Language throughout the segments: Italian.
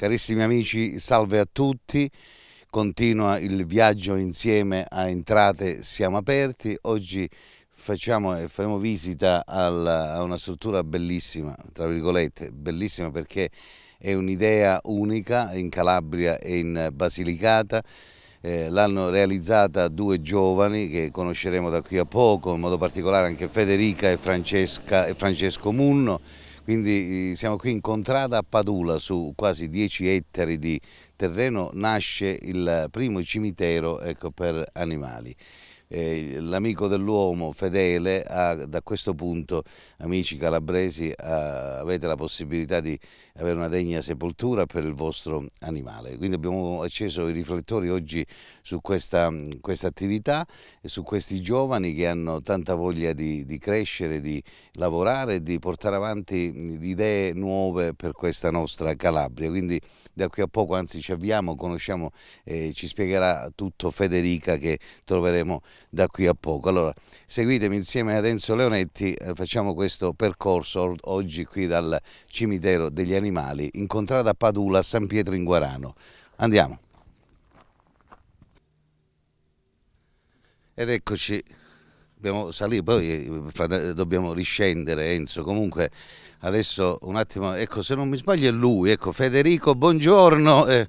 Carissimi amici, salve a tutti. Continua il viaggio insieme a Entrate Siamo Aperti. Oggi facciamo, faremo visita alla, a una struttura bellissima, tra virgolette, bellissima perché è un'idea unica in Calabria e in Basilicata. Eh, l'hanno realizzata due giovani che conosceremo da qui a poco, in modo particolare anche Federica e, e Francesco Munno quindi eh, siamo qui in contrada a Padula, su quasi 10 ettari di terreno nasce il primo cimitero ecco, per animali. Eh, l'amico dell'uomo fedele ha, da questo punto amici calabresi ha, avete la possibilità di avere una degna sepoltura per il vostro animale quindi abbiamo acceso i riflettori oggi su questa, questa attività e su questi giovani che hanno tanta voglia di, di crescere di lavorare di portare avanti idee nuove per questa nostra Calabria quindi da qui a poco anzi ci avviamo conosciamo eh, ci spiegherà tutto Federica che troveremo da qui a poco. Allora seguitemi insieme ad Enzo Leonetti, eh, facciamo questo percorso oggi qui dal cimitero degli animali, incontrata a Padula, San Pietro in Guarano. Andiamo. Ed eccoci, dobbiamo salire, poi eh, dobbiamo riscendere Enzo, comunque adesso un attimo, ecco se non mi sbaglio è lui, ecco Federico, buongiorno, eh,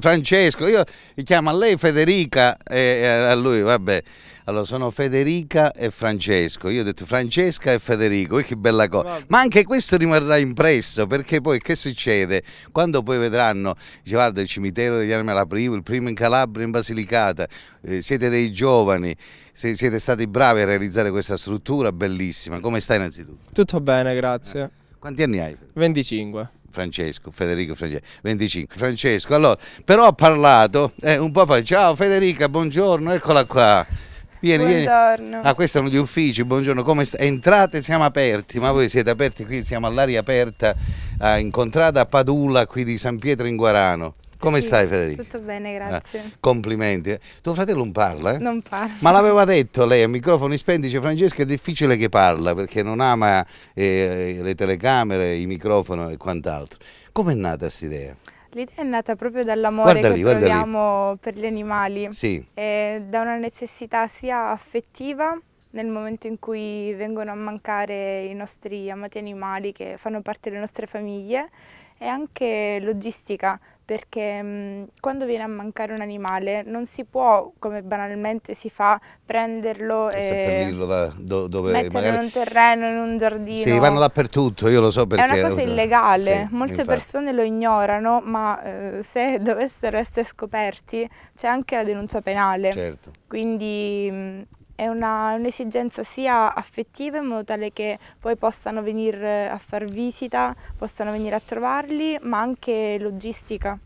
Francesco, io chiamo a lei Federica e eh, eh, a lui, vabbè. Allora, sono Federica e Francesco. Io ho detto Francesca e Federico, che bella cosa. Ma anche questo rimarrà impresso perché poi che succede? Quando poi vedranno, dice guarda il cimitero degli anni alla prima, il primo in Calabria, in Basilicata, eh, siete dei giovani, siete stati bravi a realizzare questa struttura bellissima. Come stai innanzitutto? Tutto bene, grazie. Eh. Quanti anni hai? 25. Francesco, Federico Francesco, 25. Francesco, allora, però ha parlato eh, un po' poi, ciao Federica, buongiorno, eccola qua. Vieni, buongiorno. vieni. Ah, questi sono gli uffici, buongiorno, come sta? Entrate, siamo aperti, ma voi siete aperti qui, siamo all'aria aperta, eh, incontrata a Padula, qui di San Pietro in Guarano. Come sì, stai Federica? Tutto bene, eh, grazie. Ah, complimenti. Eh. Tuo fratello non parla? Eh? Non parla. Ma l'aveva detto lei a microfoni spenti, dice Francesca è difficile che parla perché non ama eh, le telecamere, i microfoni e quant'altro. Com'è nata questa idea? L'idea è nata proprio dall'amore che lì, proviamo lì. per gli animali sì. e da una necessità sia affettiva nel momento in cui vengono a mancare i nostri amati animali che fanno parte delle nostre famiglie e anche logistica perché mh, mm, quando viene a mancare un animale non si può, come banalmente si fa, prenderlo eh, e, seppellirlo da, do, dove metterlo magari... in un terreno, in un giardino. Sì, vanno dappertutto, io lo so perché. È una cosa illegale, sì, molte infatti. persone lo ignorano, ma eh, se dovessero essere scoperti c'è anche la denuncia penale. Certo. Quindi... Mh, mm, è un'esigenza sia affettiva in modo tale che poi possano venire eh, a far visita, possano venire a trovarli, ma anche logistica.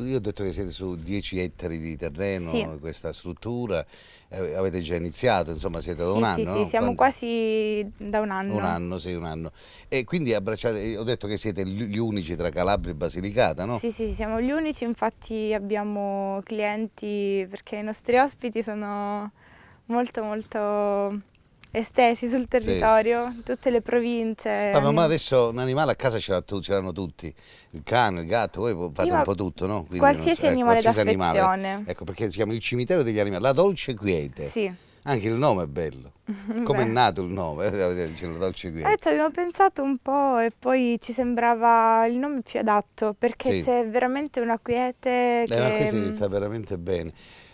Io ho detto che siete su 10 ettari di terreno, sì. questa struttura, eh, avete già iniziato, insomma siete da sì, un anno? Sì, no? siamo Quando... quasi da un anno. Un anno, sì, un anno. E quindi abbracciate, eh, ho detto che siete gli unici tra Calabria e Basilicata, no? Sì, sì, siamo gli unici, infatti abbiamo clienti perché i nostri ospiti sono molto molto estesi sul territorio, sì. tutte le province. Ma, ma, adesso un animale a casa ce, l'hanno tutti, il cane, il gatto, voi fate sì, un po' tutto, no? Quindi qualsiasi non, eh, animale eh, qualsiasi animale. Ecco perché si chiama il cimitero degli animali, la dolce quiete. Sì. Anche il nome è bello. Come è nato il nome? Ce eh, dolce Quiete. Eh, ci abbiamo pensato un po' e poi ci sembrava il nome più adatto perché sì. c'è veramente una quiete. Eh, che... ma qui si sta veramente bene.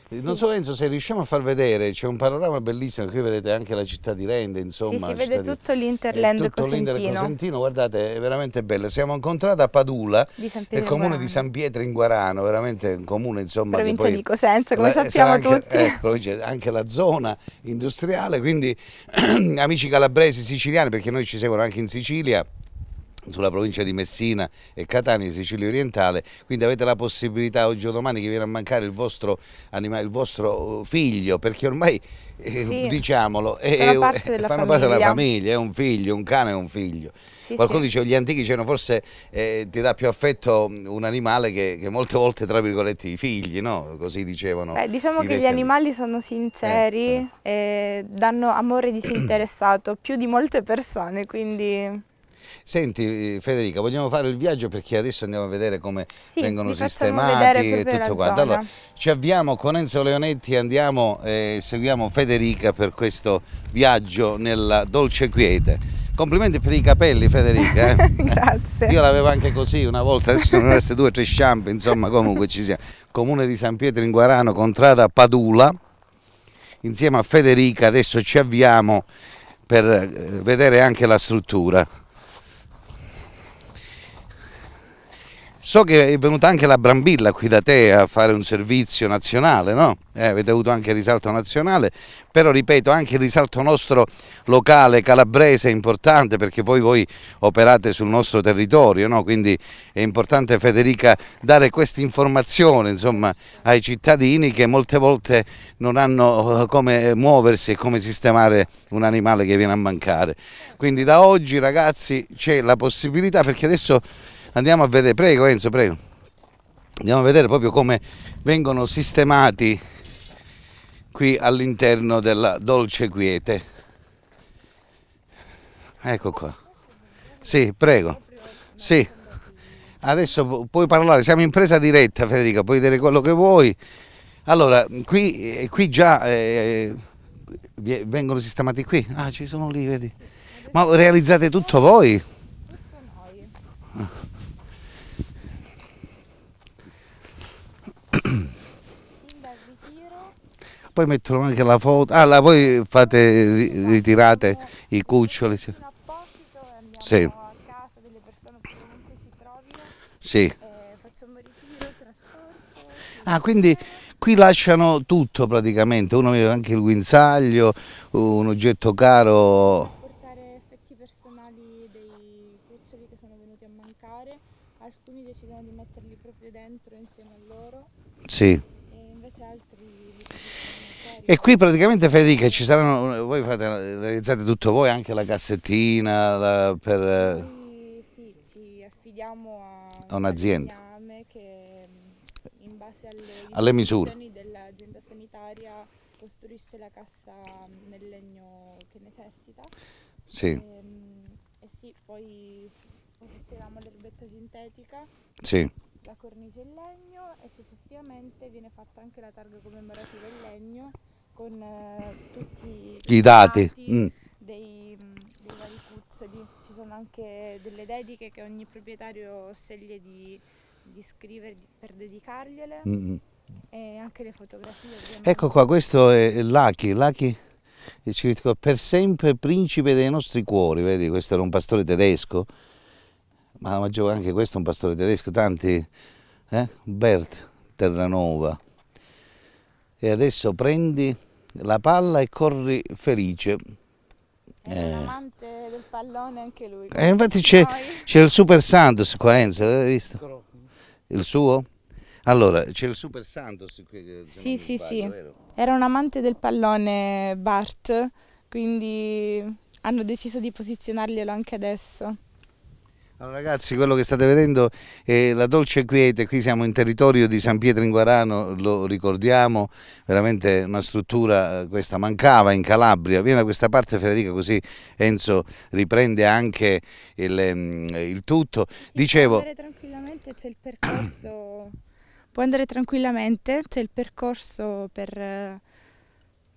Sì. Eh, non so Enzo se riusciamo a far vedere, c'è un panorama bellissimo, qui vedete anche la città di Rende, insomma. Sì, si vede tutto l'Interland tutto eh, Cosentino. Tutto l'Interland Cosentino, guardate, è veramente bello. Siamo incontrati a Padula, nel comune di San Pietro in Guarano, veramente un comune, insomma. Provincia poi, di Cosenza, come la, sappiamo anche, tutti. Eh, provincia, anche la zona industriale, quindi amici calabresi, siciliani, perché noi ci seguono anche in Sicilia, sulla provincia di Messina e Catania, Sicilia orientale, quindi avete la possibilità oggi o domani che viene a mancare il vostro, anima, il vostro uh, figlio, perché ormai, eh, diciamolo, è, è, eh, fanno famiglia. parte della famiglia, è un figlio, un cane è un figlio. Sì, Qualcuno sì. dice gli antichi c'erano forse eh, ti dà più affetto mm, un animale che, che, molte volte tra virgolette i figli, no? Così dicevano. Beh, diciamo che gli animali sono sinceri eh, e danno amore disinteressato più di molte persone, quindi... Senti eh, Federica, vogliamo fare il viaggio perché adesso andiamo a vedere come sì, vengono sistemati e tutto quanto. Allora, ci avviamo con Enzo Leonetti, andiamo e eh, seguiamo Federica per questo viaggio nella dolce quiete. Complimenti per i capelli Federica. Eh. Grazie. Io l'avevo anche così una volta, adesso sono queste due o tre sciampe, insomma comunque ci siamo. Comune di San Pietro in Guarano, contrada Padula. Insieme a Federica adesso ci avviamo per vedere anche la struttura. So che è venuta anche la Brambilla qui da te a fare un servizio nazionale, no? Eh, avete avuto anche il risalto nazionale, però ripeto anche il risalto nostro locale calabrese è importante perché poi voi operate sul nostro territorio, no? quindi è importante Federica dare questa informazione insomma, ai cittadini che molte volte non hanno eh, come muoversi e come sistemare un animale che viene a mancare. Quindi da oggi ragazzi c'è la possibilità perché adesso andiamo a vedere, prego Enzo, prego, andiamo a vedere proprio come vengono sistemati qui all'interno della dolce quiete. Ecco qua. Sì, prego. Sì. Adesso puoi parlare, siamo in presa diretta Federica, puoi dire quello che vuoi. Allora, qui, eh, qui già eh, vengono sistemati qui. Ah, ci sono lì, vedi. Ma realizzate tutto voi? Tutto noi. poi mettono anche la foto, ah là, poi fate, ritirate i cuccioli. Sì. sì. Sì. Eh, ah, quindi qui lasciano tutto praticamente, uno vede anche il guinzaglio, un oggetto caro. Portare effetti personali dei cuccioli che sono venuti a mancare, alcuni decidono di metterli proprio dentro insieme a loro. Sì. E qui praticamente Federica ci saranno, voi fate, realizzate tutto voi, anche la cassettina la, per... Sì, eh, sì, ci affidiamo a, a un'azienda che mm, in base alle, alle misure dell'azienda sanitaria costruisce la cassa mm, nel legno che necessita. Sì. E, mm, e sì, poi posizioniamo l'erbetta sintetica. Sì la cornice in legno e successivamente viene fatta anche la targa commemorativa in legno con eh, tutti i dati, mm. dei, dei, vari cuzzoli. Ci sono anche delle dediche che ogni proprietario sceglie di, di scrivere per dedicargliele mm, mm. e anche le fotografie. Ovviamente. Ecco qua, questo è Lucky, Lucky è scritto per sempre principe dei nostri cuori, vedi questo era un pastore tedesco, ma anche questo è un pastore tedesco, tanti, eh? Bert Terranova. E adesso prendi la palla e corri felice. È eh. un amante del pallone anche lui. Eh, infatti c'è, il Super Santos qua Enzo, l'avete visto? Il suo? Allora, c'è il Super Santos qui. Sì, sì, sbaglio, sì. Vero? Era un amante del pallone Bart, quindi hanno deciso di posizionarglielo anche adesso. Allora, ragazzi, quello che state vedendo è la dolce quiete, qui siamo in territorio di San Pietro in Guarano, lo ricordiamo, veramente una struttura eh, questa mancava in Calabria, viene da questa parte Federica così Enzo riprende anche il, ehm, il tutto. Dicevo... Può andare tranquillamente, c'è il percorso, può andare tranquillamente, c'è il percorso per eh,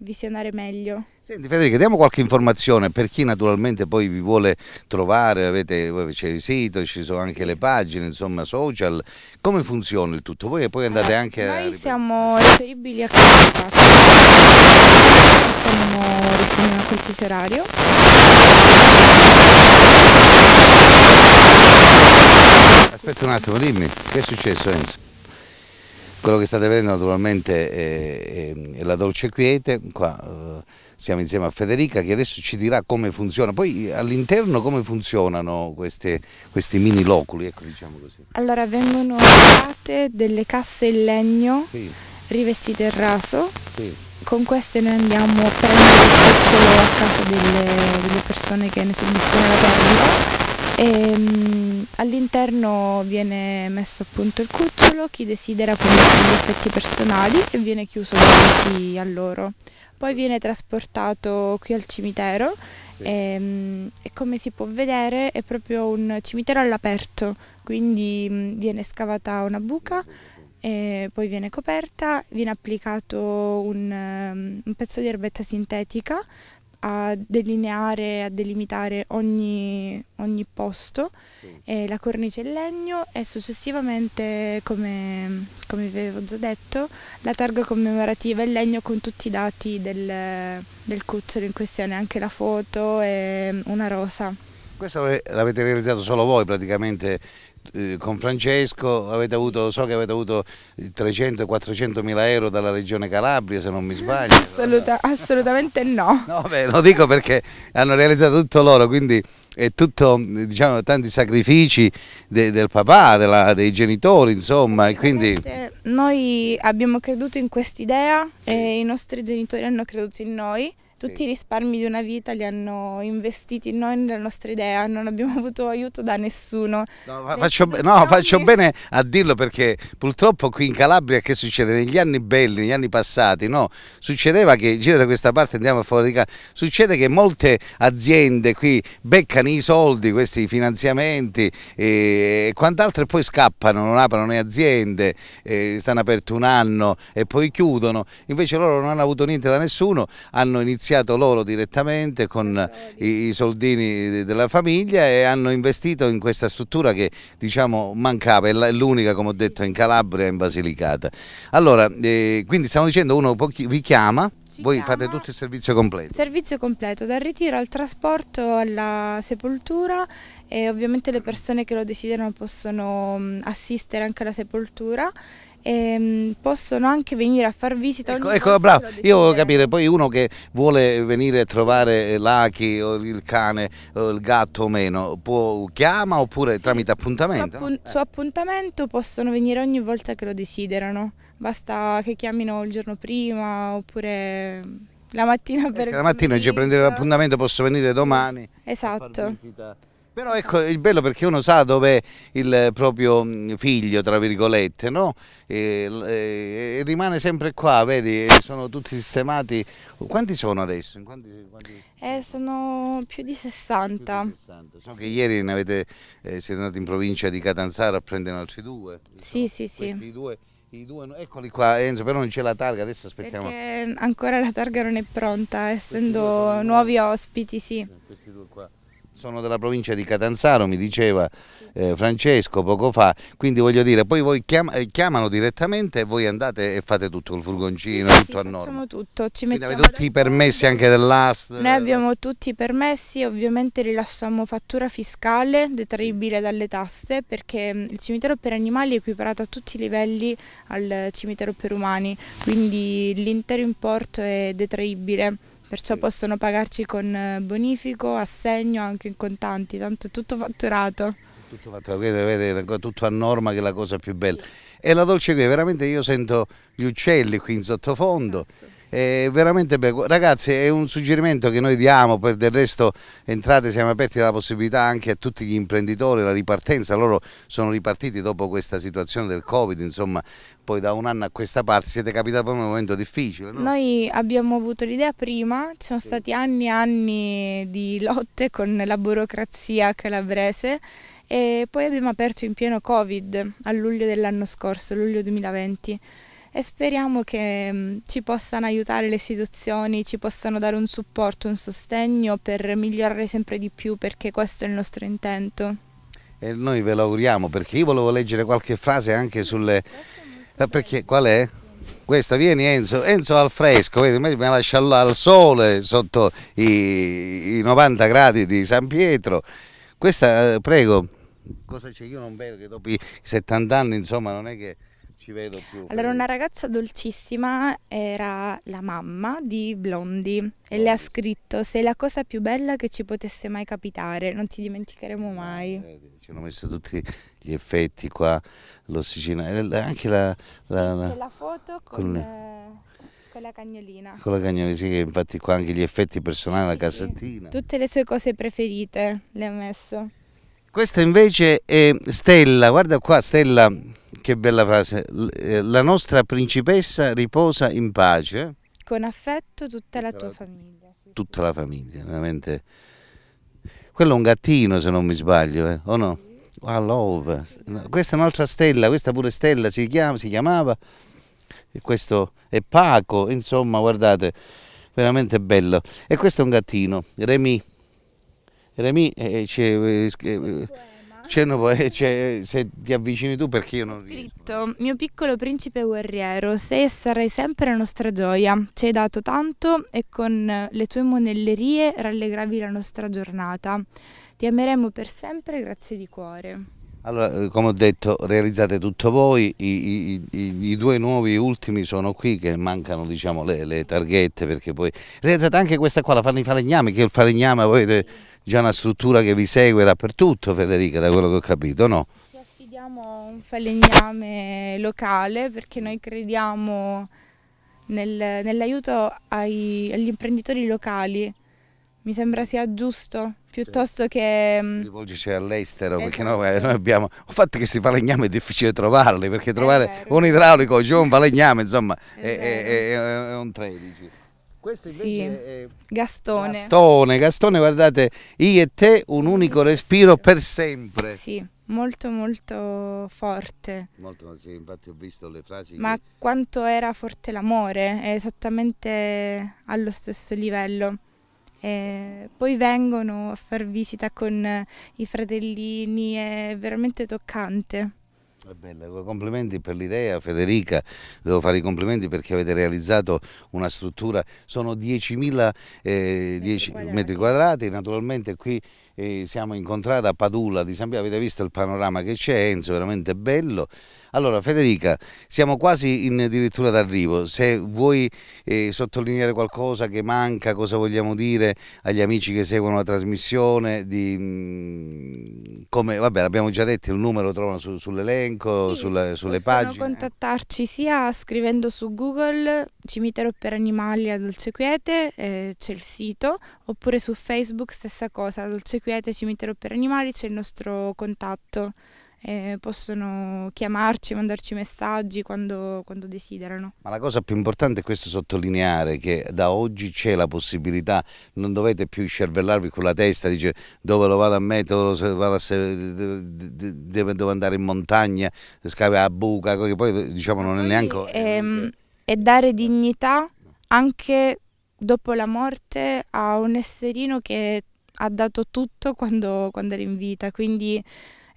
visionare meglio. Senti Federica, diamo qualche informazione per chi naturalmente poi vi vuole trovare, avete, c'è il sito, ci sono anche le pagine, insomma social, come funziona il tutto? Voi poi andate allora, eh, anche noi a... Noi siamo reperibili a casa, stiamo rispondendo a qualsiasi orario. Aspetta un attimo, dimmi, che è successo Enzo? Quello che state vedendo naturalmente è, è, è la Dolce Quiete, qua eh, siamo insieme a Federica che adesso ci dirà come funziona, poi all'interno come funzionano queste, questi mini loculi, ecco diciamo così. Allora vengono create delle casse in legno sì. rivestite in raso, sì. con queste noi andiamo a prendere il piccolo a casa delle, delle persone che ne subiscono la perdita e, ehm, all'interno viene messo appunto il cucciolo, chi desidera può mettere gli effetti personali e viene chiuso davanti a loro. Poi viene trasportato qui al cimitero sì. e, ehm, e, come si può vedere è proprio un cimitero all'aperto, quindi mm, viene scavata una buca poi viene coperta, viene applicato un, ehm, un pezzo di erbetta sintetica a delineare, a delimitare ogni, ogni posto, mm. la cornice in legno e successivamente, come, come, vi avevo già detto, la targa commemorativa in legno con tutti i dati del, del cucciolo in questione, anche la foto e una rosa. Questo l'avete realizzato solo voi praticamente eh, con Francesco avuto, so che avete avuto 300-400 mila euro dalla regione Calabria se non mi sbaglio. Assoluta, assolutamente no. no beh, lo dico perché hanno realizzato tutto loro, quindi è tutto, diciamo, tanti sacrifici de, del papà, della, dei genitori, insomma. Quindi... Noi abbiamo creduto in quest'idea sì. e i nostri genitori hanno creduto in noi. Tutti i risparmi di una vita li hanno investiti noi nella nostra idea, non abbiamo avuto aiuto da nessuno. No, faccio, no faccio, bene a dirlo perché purtroppo qui in Calabria che succede? Negli anni belli, negli anni passati, no? succedeva che, gira da questa parte, andiamo fuori di casa, succede che molte aziende qui beccano i soldi, questi finanziamenti e quant'altro e poi scappano, non aprono le aziende, stanno aperte un anno e poi chiudono, invece loro non hanno avuto niente da nessuno, hanno iniziato iniziato loro direttamente con i, soldini della famiglia e hanno investito in questa struttura che diciamo mancava, è l'unica come ho detto in Calabria in Basilicata. Allora, eh, quindi stiamo dicendo uno vi chiama voi fate tutto il servizio completo? Servizio completo, dal ritiro al trasporto alla sepoltura e ovviamente le persone che lo desiderano possono assistere anche alla sepoltura ehm, possono anche venire a far visita. Ecco, ecco bravo, io volevo capire, poi uno che vuole venire a trovare eh, l'Aki o il cane o il gatto o meno, può, chiama oppure sì. tramite appuntamento? Su, appun no? Eh. su appuntamento possono venire ogni volta che lo desiderano, basta che chiamino il giorno prima oppure... La mattina eh, per... Eh, la mattina, cioè prendere l'appuntamento posso venire domani. Esatto. Però ecco il bello perché uno sa dove il proprio mm, figlio, tra virgolette, no? E, e, e rimane sempre qua, vedi, sono tutti sistemati. Quanti sono adesso? Quanti, quanti... Eh, sono più di 60. Più di 60. So che ieri avete, eh, siete andati in provincia di Catanzaro a prendere altri due. Sì, so, sì, sì. Due, due, eccoli qua Enzo, però non c'è la targa, adesso aspettiamo. Perché ancora la targa non è pronta, essendo nuovi ospiti, sì. Questi due qua. Sono della provincia di Catanzaro, mi diceva eh, Francesco poco fa, quindi voglio dire, poi voi chiam eh, chiamano direttamente e voi andate e fate tutto col furgoncino, sì, tutto sì, a norma. Facciamo tutto, ci quindi avete tutti i permessi anche dell'AST? Noi abbiamo tutti i permessi, ovviamente rilasciamo fattura fiscale detraibile dalle tasse perché mm, il cimitero per animali è equiparato a tutti i livelli al cimitero per umani, quindi l'intero importo è detraibile perciò possono pagarci con eh, bonifico, assegno, anche in contanti, tanto è tutto fatturato. Tutto fatturato, vedete, tutto a norma che è la cosa più bella. E la dolce qui, veramente io sento gli uccelli qui in sottofondo. Esatto è eh, veramente bello. Ragazzi, è un suggerimento che noi diamo, per del resto entrate, siamo aperti alla possibilità anche a tutti gli imprenditori, la ripartenza, loro sono ripartiti dopo questa situazione del Covid, insomma, poi da un anno a questa parte siete capitati proprio in un momento difficile. No? Noi abbiamo avuto l'idea prima, ci sono stati anni e anni di lotte con la burocrazia calabrese e poi abbiamo aperto in pieno Covid a luglio dell'anno scorso, luglio 2020 e speriamo che mm, ci possano aiutare le istituzioni, ci possano dare un supporto, un sostegno per migliorare sempre di più perché questo è il nostro intento. E noi ve lo auguriamo perché io volevo leggere qualche frase anche sulle... Eh, perché qual è? questa vieni Enzo, Enzo al fresco, vedi, me la lascia al sole sotto i, i, 90 gradi di San Pietro. Questa, eh, prego, cosa c'è? Io non vedo che dopo i 70 anni, insomma, non è che ci vedo più. Allora, una ragazza dolcissima era la mamma di Blondie oh. e le ha scritto: Sei la cosa più bella che ci potesse mai capitare, non ti dimenticheremo eh, mai. Vedi, eh, ci hanno messo tutti gli effetti qua, l'ossicina, eh, anche la. la, la... C'è la foto con. con... Con la cagnolina. Con la cagnolina, sì, infatti qua anche gli effetti personali, la cassettina. Tutte le sue cose preferite le ha messo. Questa invece è Stella, guarda qua Stella, che bella frase, eh, la nostra principessa riposa in pace. Con affetto tutta la tua famiglia. Tutta la famiglia, veramente. Quello è un gattino se non mi sbaglio, eh? o no? Ah, love. Questa è un'altra stella, questa pure stella si, chiama, si chiamava. E questo è Paco, insomma, guardate, veramente bello. E questo è un gattino, Remy. Remy eh, eh, eh, eh c'è cioè, una eh, c'è, cioè, se ti avvicini tu perché io non riesco. Scritto, mio piccolo principe guerriero, sei e sarai sempre la nostra gioia. Ci hai dato tanto e con le tue monellerie rallegravi la nostra giornata. Ti ameremo per sempre, grazie di cuore. Allora, eh, come ho detto, realizzate tutto voi, i, i, i due nuovi ultimi sono qui che mancano diciamo, le, le, targhette perché poi realizzate anche questa qua, la fanno i falegnami, che il falegname voi avete già una struttura che vi segue dappertutto Federica, da quello che ho capito, no? Ci affidiamo a un falegname locale perché noi crediamo nel, nell'aiuto agli imprenditori locali mi sembra sia giusto piuttosto che mm, rivolgersi all'estero esatto. perché noi, eh, noi, abbiamo il fatto che questi falegname è difficile trovarli perché trovare un idraulico o un falegname insomma è, è, è, è un 13 questo invece sì. è Gastone. Gastone, Gastone, guardate, io e te un unico respiro per sempre. Sì, molto molto forte. Molto, sì, infatti ho visto le frasi. Ma che... quanto era forte l'amore, è esattamente allo stesso livello. E poi vengono a far visita con eh, i fratellini, è veramente toccante. È bella, complimenti per l'idea Federica, devo fare i complimenti perché avete realizzato una struttura, sono 10.000 eh, metri, metri quadrati, naturalmente qui eh, siamo incontrati a Padula di San Pio, avete visto il panorama che c'è, Enzo, veramente bello, allora Federica, siamo quasi in addirittura d'arrivo, se vuoi eh, sottolineare qualcosa che manca, cosa vogliamo dire agli amici che seguono la trasmissione, di, mh, mm, come, vabbè l'abbiamo già detto, il numero lo trovano su, sull'elenco, sì, sulle, sulle pagine. Possono contattarci sia scrivendo su Google Cimitero per Animali a Dolce Quiete, eh, c'è il sito, oppure su Facebook stessa cosa, Dolce Quiete Cimitero per Animali, c'è il nostro contatto eh, possono chiamarci, mandarci messaggi quando, quando, desiderano. Ma la cosa più importante è questo sottolineare che da oggi c'è la possibilità, non dovete più scervellarvi con la testa, dice dove lo vado a mettere, dove, devo andare in montagna, scava a buca, che poi diciamo non è neanche... Ehm, e, e dare dignità anche dopo la morte a un esserino che ha dato tutto quando, quando era in vita, quindi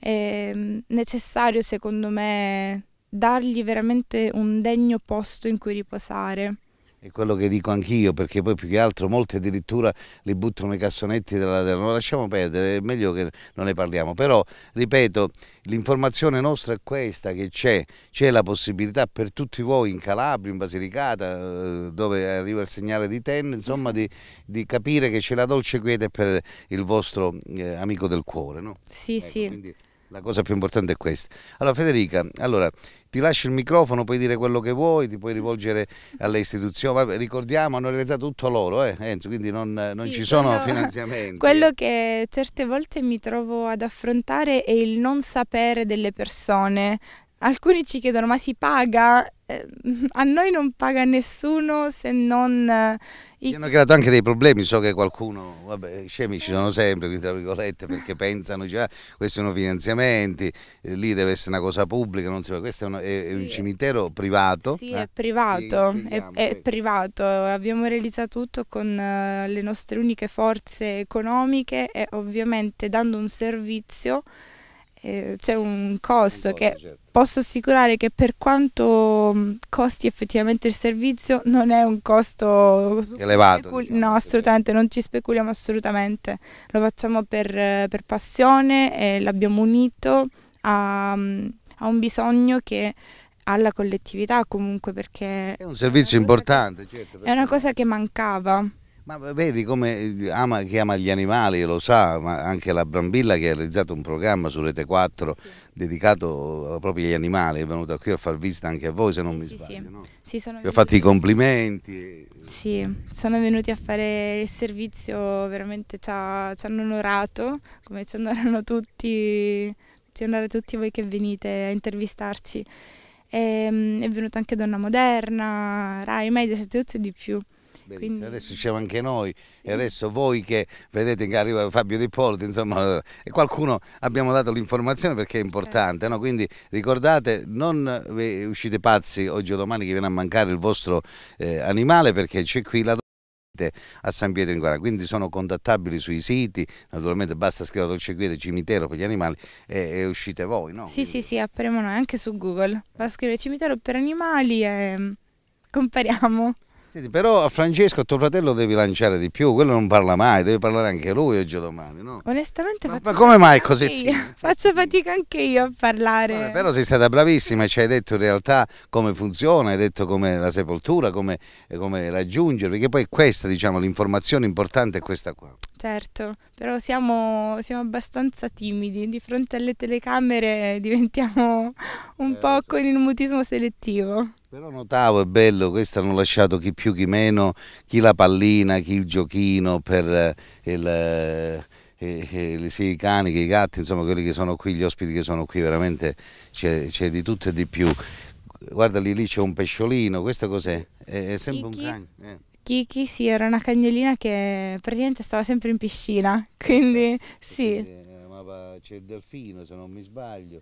è ehm, necessario secondo me dargli veramente un degno posto in cui riposare. È quello che dico anch'io, perché poi più che altro molti addirittura li buttano nei cassonetti della terra. Non lasciamo perdere, è meglio che non ne parliamo. Però, ripeto, l'informazione nostra è questa, che c'è, c'è la possibilità per tutti voi in Calabria, in Basilicata, eh, dove arriva il segnale di ten, insomma, di, di capire che c'è la dolce quiete per il vostro eh, amico del cuore. No? Sì, ecco, sì. Quindi... La cosa più importante è questa. Allora Federica, allora, ti lascio il microfono, puoi dire quello che vuoi, ti puoi rivolgere alle istituzioni. Vabbè, ricordiamo, hanno realizzato tutto loro, eh, Enzo, quindi non, non sì, ci sono quello, finanziamenti. Quello che certe volte mi trovo ad affrontare è il non sapere delle persone Alcuni ci chiedono ma si paga? Eh, a noi non paga nessuno se non... Eh, i... Ti hanno creato anche dei problemi, so che qualcuno, vabbè, scemi ci sono sempre, tra virgolette, perché pensano già, ah, questi sono finanziamenti, eh, lì deve essere una cosa pubblica, non si questo è, uno, è, è un cimitero privato. Sì, eh. è privato, è, è, ecco. privato, abbiamo realizzato tutto con eh, le nostre uniche forze economiche e ovviamente dando un servizio c'è un costo che certo. posso assicurare che per quanto mm, costi effettivamente il servizio non è un costo elevato. Specul- diciamo, no, assolutamente, non ci speculiamo assolutamente, lo facciamo per, per passione e l'abbiamo unito a, mm, a un bisogno che alla collettività comunque perché... È un servizio è importante, certo, che, certo. È una cosa che mancava. Ma vedi come eh, ama, chi ama gli animali lo sa, ma anche la Brambilla che ha realizzato un programma su Rete 4 sì. dedicato eh, proprio agli animali, è venuta qui a far visita anche a voi se non sì, mi sì, sbaglio. Sì. No? Sì, sono Vi ho fatto i complimenti. Sì, sono venuti a fare il servizio, veramente ci, ha, ci hanno onorato, come ci onorano tutti, ci onorate tutti voi che venite a intervistarci. E, ehm, è venuta anche Donna Moderna, Rai, Media, siete tutti di più. Quindi... Adesso siamo anche noi sì. e adesso voi che vedete che arriva Fabio Di Polti, insomma, eh, e qualcuno abbiamo dato l'informazione perché è certo. importante, eh. no? quindi ricordate, non eh, uscite pazzi oggi o domani che viene a mancare il vostro eh, animale perché c'è qui la a San Pietro in Guerra, quindi sono contattabili sui siti, naturalmente basta scrivere Dolce Quiete Cimitero per gli animali e, e uscite voi, no? Sì, quindi... sì, sì, apriremo noi anche su Google, basta scrivere Cimitero per animali e mm, compariamo. Senti, però a Francesco, a tuo fratello, devi lanciare di più, quello non parla mai, devi parlare anche lui oggi o domani, no? Onestamente ma, ma come mai così? Faccio fatica anche io a parlare. Vabbè, però sei stata bravissima, ci hai detto in realtà come funziona, hai detto come la sepoltura, come, come raggiungere, perché poi questa, diciamo, l'informazione importante è questa qua. Certo, però siamo, siamo abbastanza timidi, di fronte alle telecamere diventiamo un eh, po' con il mutismo selettivo. Però notavo, è bello, questa hanno lasciato chi più chi meno, chi la pallina, chi il giochino per eh, il... Eh, eh, e, e, sì, i cani i gatti, insomma quelli che sono qui, gli ospiti che sono qui, veramente c'è, di tutto e di più. Guarda lì, lì c'è un pesciolino, questo cos'è? È, è sempre Kiki. un cane. Eh. Kiki, sì, era una cagnolina che praticamente stava sempre in piscina, quindi sì. C'è il delfino, se non mi sbaglio.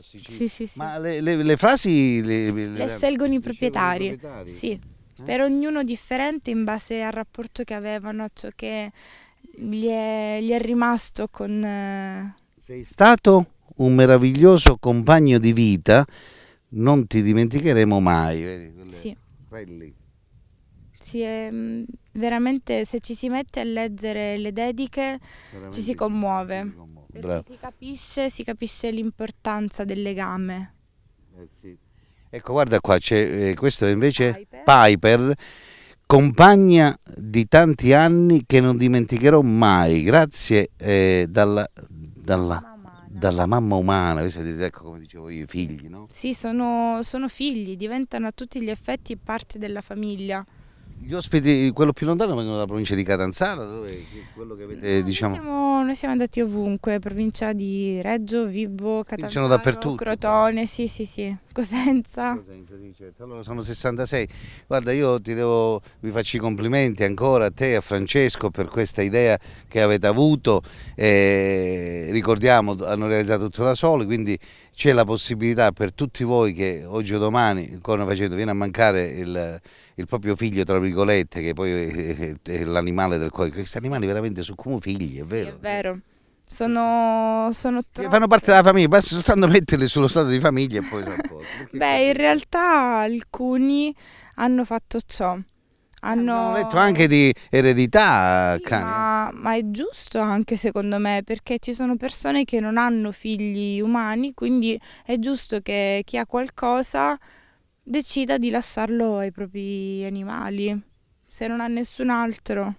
Sì, sì, sì. Ma le, le, le frasi le, le scelgono i proprietari. proprietari. Sì, eh? per ognuno differente in base al rapporto che avevano, a ciò che gli è, gli è rimasto con... Eh, Sei stato un meraviglioso compagno di vita, non ti dimenticheremo mai. Sì. Quelli. Sì, è, ehm, veramente se ci si mette a leggere le dediche ci si commuove. Si commuove della... si capisce, capisce l'importanza del legame. Eh sì. Ecco, guarda qua, eh, questo invece Piper. Piper, compagna di tanti anni che non dimenticherò mai, grazie eh, dalla, dalla dalla mamma umana, ecco come dicevo io, i figli, no? Sì, sono, sono, figli, diventano a tutti gli effetti parte della famiglia. Gli ospiti, quello più lontano, vengono dalla provincia di Catanzaro? Dove, quello che avete, no, diciamo... noi, siamo, noi siamo andati ovunque, provincia di Reggio, Vibo, Catanzaro, Crotone, no? sì, sì, sì, Cosenza. Cosenza certo. Allora sono 66. Guarda, io ti devo, vi faccio i complimenti ancora a te, e a Francesco, per questa idea che avete avuto. Eh, ricordiamo, hanno realizzato tutto da soli, quindi c'è la possibilità per tutti voi che oggi o domani, corno facendo, viene a mancare il, il proprio figlio, tra virgolette, che poi è, è l'animale del cuore. Questi animali veramente sono come figli, è vero? Sì, è vero. Sono, sono troppi. Fanno parte della famiglia, basta soltanto metterli sullo stato di famiglia e poi... Beh, in realtà alcuni hanno fatto ciò. Hanno... detto anche di eredità, sì, ma, ma, è giusto anche secondo me, perché ci sono persone che non hanno figli umani, quindi è giusto che chi ha qualcosa decida di lasciarlo ai propri animali, se non ha nessun altro.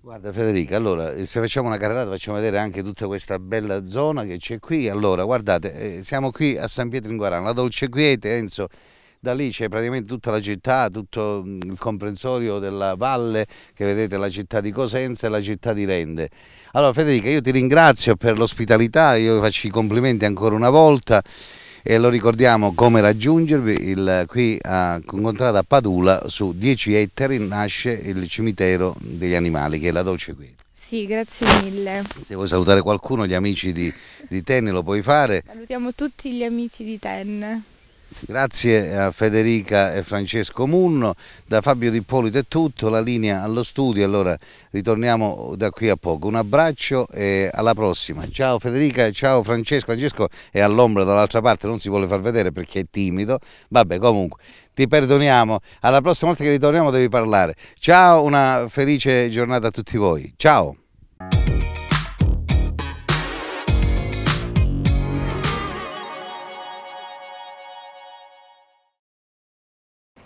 Guarda Federica, allora se facciamo una carrellata facciamo vedere anche tutta questa bella zona che c'è qui. Allora, guardate, eh, siamo qui a San Pietro in Guarano, la Dolce Quiete, Enzo, da lì c'è praticamente tutta la città, tutto mm, il comprensorio della valle che vedete la città di Cosenza e la città di Rende. Allora Federica io ti ringrazio per l'ospitalità, io faccio i complimenti ancora una volta e lo ricordiamo come raggiungervi il, qui a Contrada a Padula su 10 ettari nasce il cimitero degli animali che è la Dolce Quiete. Sì, grazie mille. Se vuoi salutare qualcuno, gli amici di, di Tenne lo puoi fare. Salutiamo tutti gli amici di Tenne. Grazie a Federica e Francesco Munno, da Fabio Di Polito è tutto, la linea allo studio, allora ritorniamo da qui a poco. Un abbraccio e alla prossima. Ciao Federica, ciao Francesco, Francesco è all'ombra dall'altra parte, non si vuole far vedere perché è timido, vabbè comunque ti perdoniamo, alla prossima volta che ritorniamo devi parlare. Ciao, una felice giornata a tutti voi, ciao!